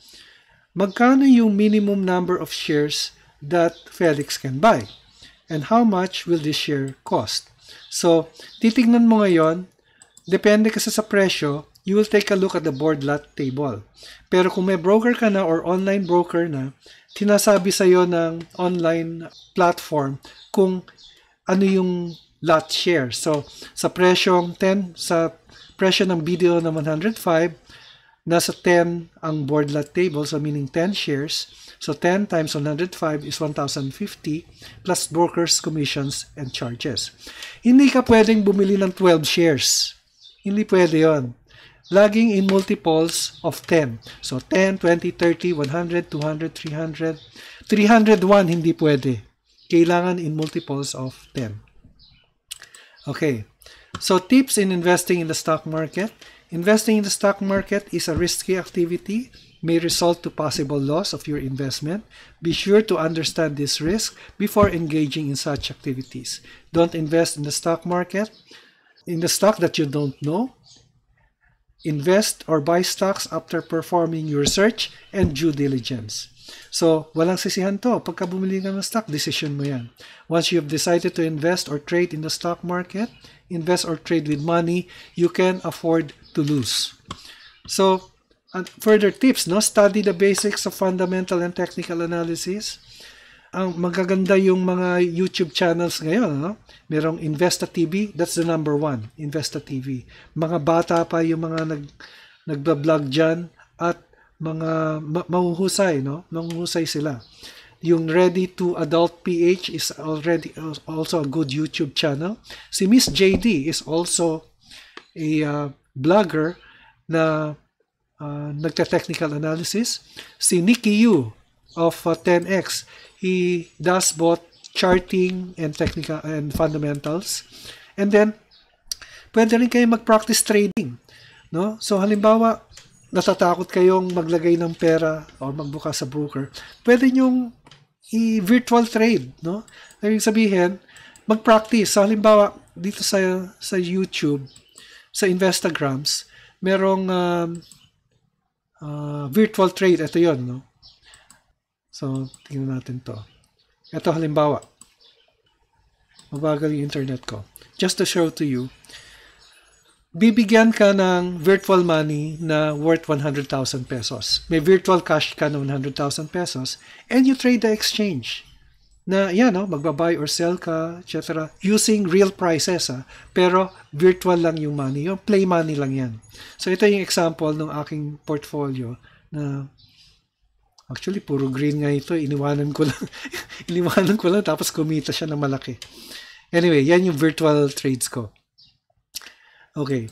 magkano yung minimum number of shares that Felix can buy? And how much will this share cost? So, titignan mo ngayon, depende kasi sa presyo, you will take a look at the board lot table. Pero kung may broker ka na or online broker na, tinasabi sa'yo ng online platform kung ano yung lot share. So, sa presyong 10, sa presyo ng BDO na 105, nasa 10 ang board lot table, so meaning 10 shares. So, 10 times 105 is 1,050 plus broker's commissions and charges. Hindi ka pwedeng bumili ng 12 shares. Hindi pwede yon laging in multiples of 10. So 10, 20, 30, 100, 200, 300. 301 hindi pwede. Kailangan in multiples of 10. Okay, so tips in investing in the stock market. Investing in the stock market is a risky activity, may result to possible loss of your investment. Be sure to understand this risk before engaging in such activities. Don't invest in the stock market, in the stock that you don't know. Invest or buy stocks after performing your search and due diligence. So, walang sisihan to. Pagka bumili ka ng stock, decision mo yan. Once you've decided to invest or trade in the stock market, invest or trade with money you can afford to lose. So, and further tips, no? Study the basics of fundamental and technical analysis. Ang magaganda yung mga YouTube channels ngayon, no? Merong Investa TV, that's the number one, Investa TV. Mga bata pa yung mga nag nagba-vlog diyan at mga ma- mahuhusay, no? Mahuhusay sila. Yung Ready to Adult PH is already also a good YouTube channel. Si Miss JD is also a uh, blogger na uh, nagte-technical analysis. Si Nikki Yu of uh, 10X, he does both charting and technical and fundamentals. And then, pwede rin kayo mag-practice trading. No? So halimbawa, natatakot kayong maglagay ng pera o magbukas sa broker, pwede nyong i-virtual trade, no? Ibig sabihin, mag-practice. So, halimbawa, dito sa, sa YouTube, sa Investagrams, merong um, uh, virtual trade. Ito yon no? So, tingnan natin to. Ito, halimbawa. Mabagal yung internet ko. Just to show to you bibigyan ka ng virtual money na worth 100,000 pesos. May virtual cash ka na 100,000 pesos and you trade the exchange na yan, no? magbabuy or sell ka, etc. Using real prices, ha? Ah. pero virtual lang yung money. Yung play money lang yan. So ito yung example ng aking portfolio na actually puro green nga ito. Iniwanan ko lang. Iniwanan ko lang tapos kumita siya ng malaki. Anyway, yan yung virtual trades ko. Okay.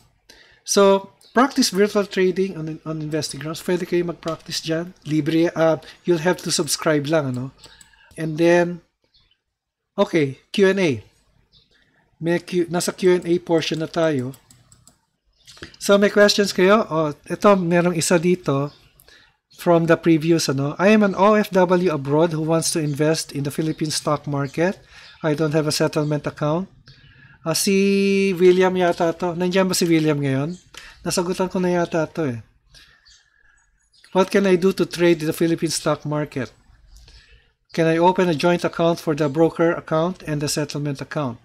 So, practice virtual trading on, on Investigrams. Pwede kayo mag-practice diyan. Libre. Uh, you'll have to subscribe lang, ano? And then, okay, Q&A. May Q, nasa Q&A portion na tayo. So, may questions kayo? Oh, ito, merong isa dito from the previous, ano? I am an OFW abroad who wants to invest in the Philippine stock market. I don't have a settlement account. Uh, si William yata to. Nandiyan ba si William ngayon? Nasagutan ko na yata to eh. What can I do to trade the Philippine stock market? Can I open a joint account for the broker account and the settlement account?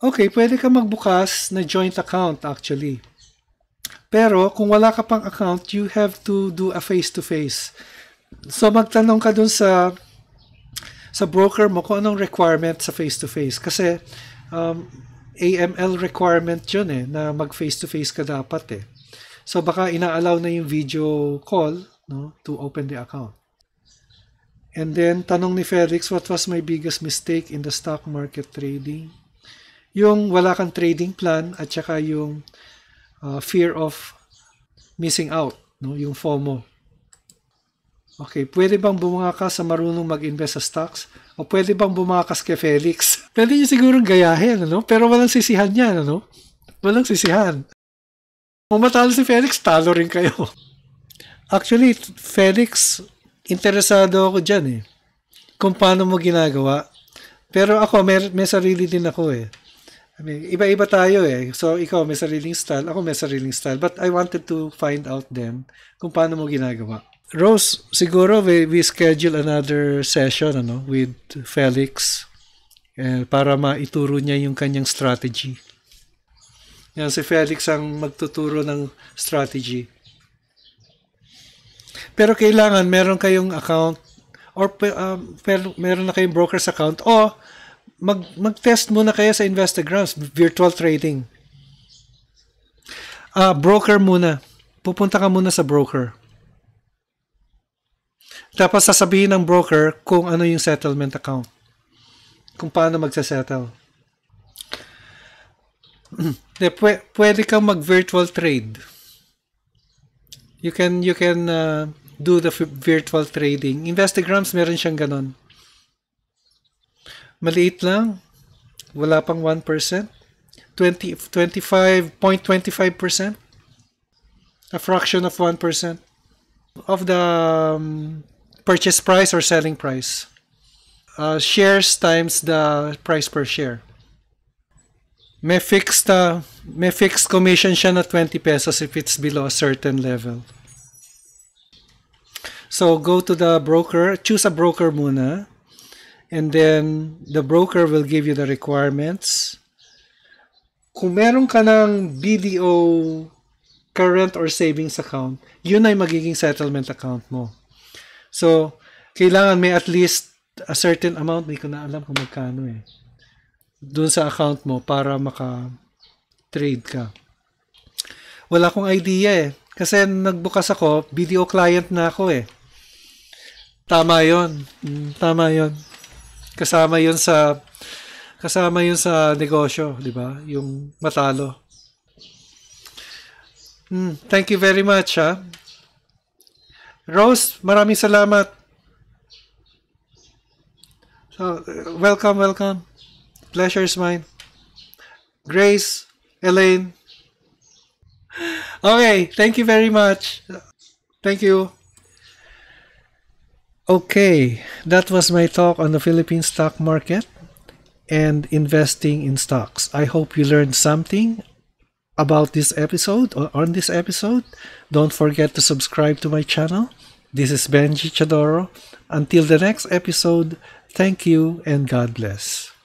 Okay, pwede ka magbukas na joint account actually. Pero kung wala ka pang account, you have to do a face-to-face. -face. So magtanong ka dun sa sa broker mo kung anong requirement sa face-to-face. -face. Kasi um, AML requirement yun eh, na mag face-to-face ka dapat eh. So baka inaalaw na yung video call no, to open the account. And then, tanong ni Felix, what was my biggest mistake in the stock market trading? Yung wala kang trading plan at saka yung uh, fear of missing out, no? yung FOMO. Okay, pwede bang bumakas sa marunong mag-invest sa stocks? O pwede bang bumakas kay Felix? pwede niyo siguro gayahin, ano? Pero walang sisihan niya, ano? Walang sisihan. Kung matalo si Felix, talo rin kayo. Actually, Felix, interesado ako dyan eh. Kung paano mo ginagawa. Pero ako, may, may sarili din ako eh. I mean, iba-iba tayo eh. So, ikaw may sariling style, ako may sariling style. But I wanted to find out then kung paano mo ginagawa. Rose, siguro we, we schedule another session ano with Felix eh, para maituro niya yung kanyang strategy. Yan si Felix ang magtuturo ng strategy. Pero kailangan meron kayong account or um, meron na kayong broker's account o mag mag-test muna kayo sa Investagrams virtual trading. uh, broker muna. Pupunta ka muna sa broker tapos sasabihin ng broker kung ano yung settlement account. Kung paano magsasettle. De, pw- pwede kang mag virtual trade. You can you can uh, do the virtual trading. Investigrams meron siyang ganon. Maliit lang. Wala pang 1%. 20, 25.25%. A fraction of 1% of the um, purchase price or selling price. Uh, shares times the price per share. May fixed, uh, may fixed commission siya na 20 pesos if it's below a certain level. So go to the broker, choose a broker muna, and then the broker will give you the requirements. Kung meron ka ng BDO current or savings account, yun ay magiging settlement account mo. So, kailangan may at least a certain amount, hindi ko na alam kung magkano eh, dun sa account mo para maka-trade ka. Wala akong idea eh. Kasi nagbukas ako, video client na ako eh. Tama yon mm, Tama yon Kasama yon sa kasama yon sa negosyo, di ba? Yung matalo. Mm, thank you very much, ha. Ah. Rose, maraming salamat. So, welcome, welcome. Pleasure is mine. Grace, Elaine. Okay, thank you very much. Thank you. Okay, that was my talk on the Philippine stock market and investing in stocks. I hope you learned something about this episode or on this episode. Don't forget to subscribe to my channel. This is Benji Chadoro. Until the next episode, thank you and God bless.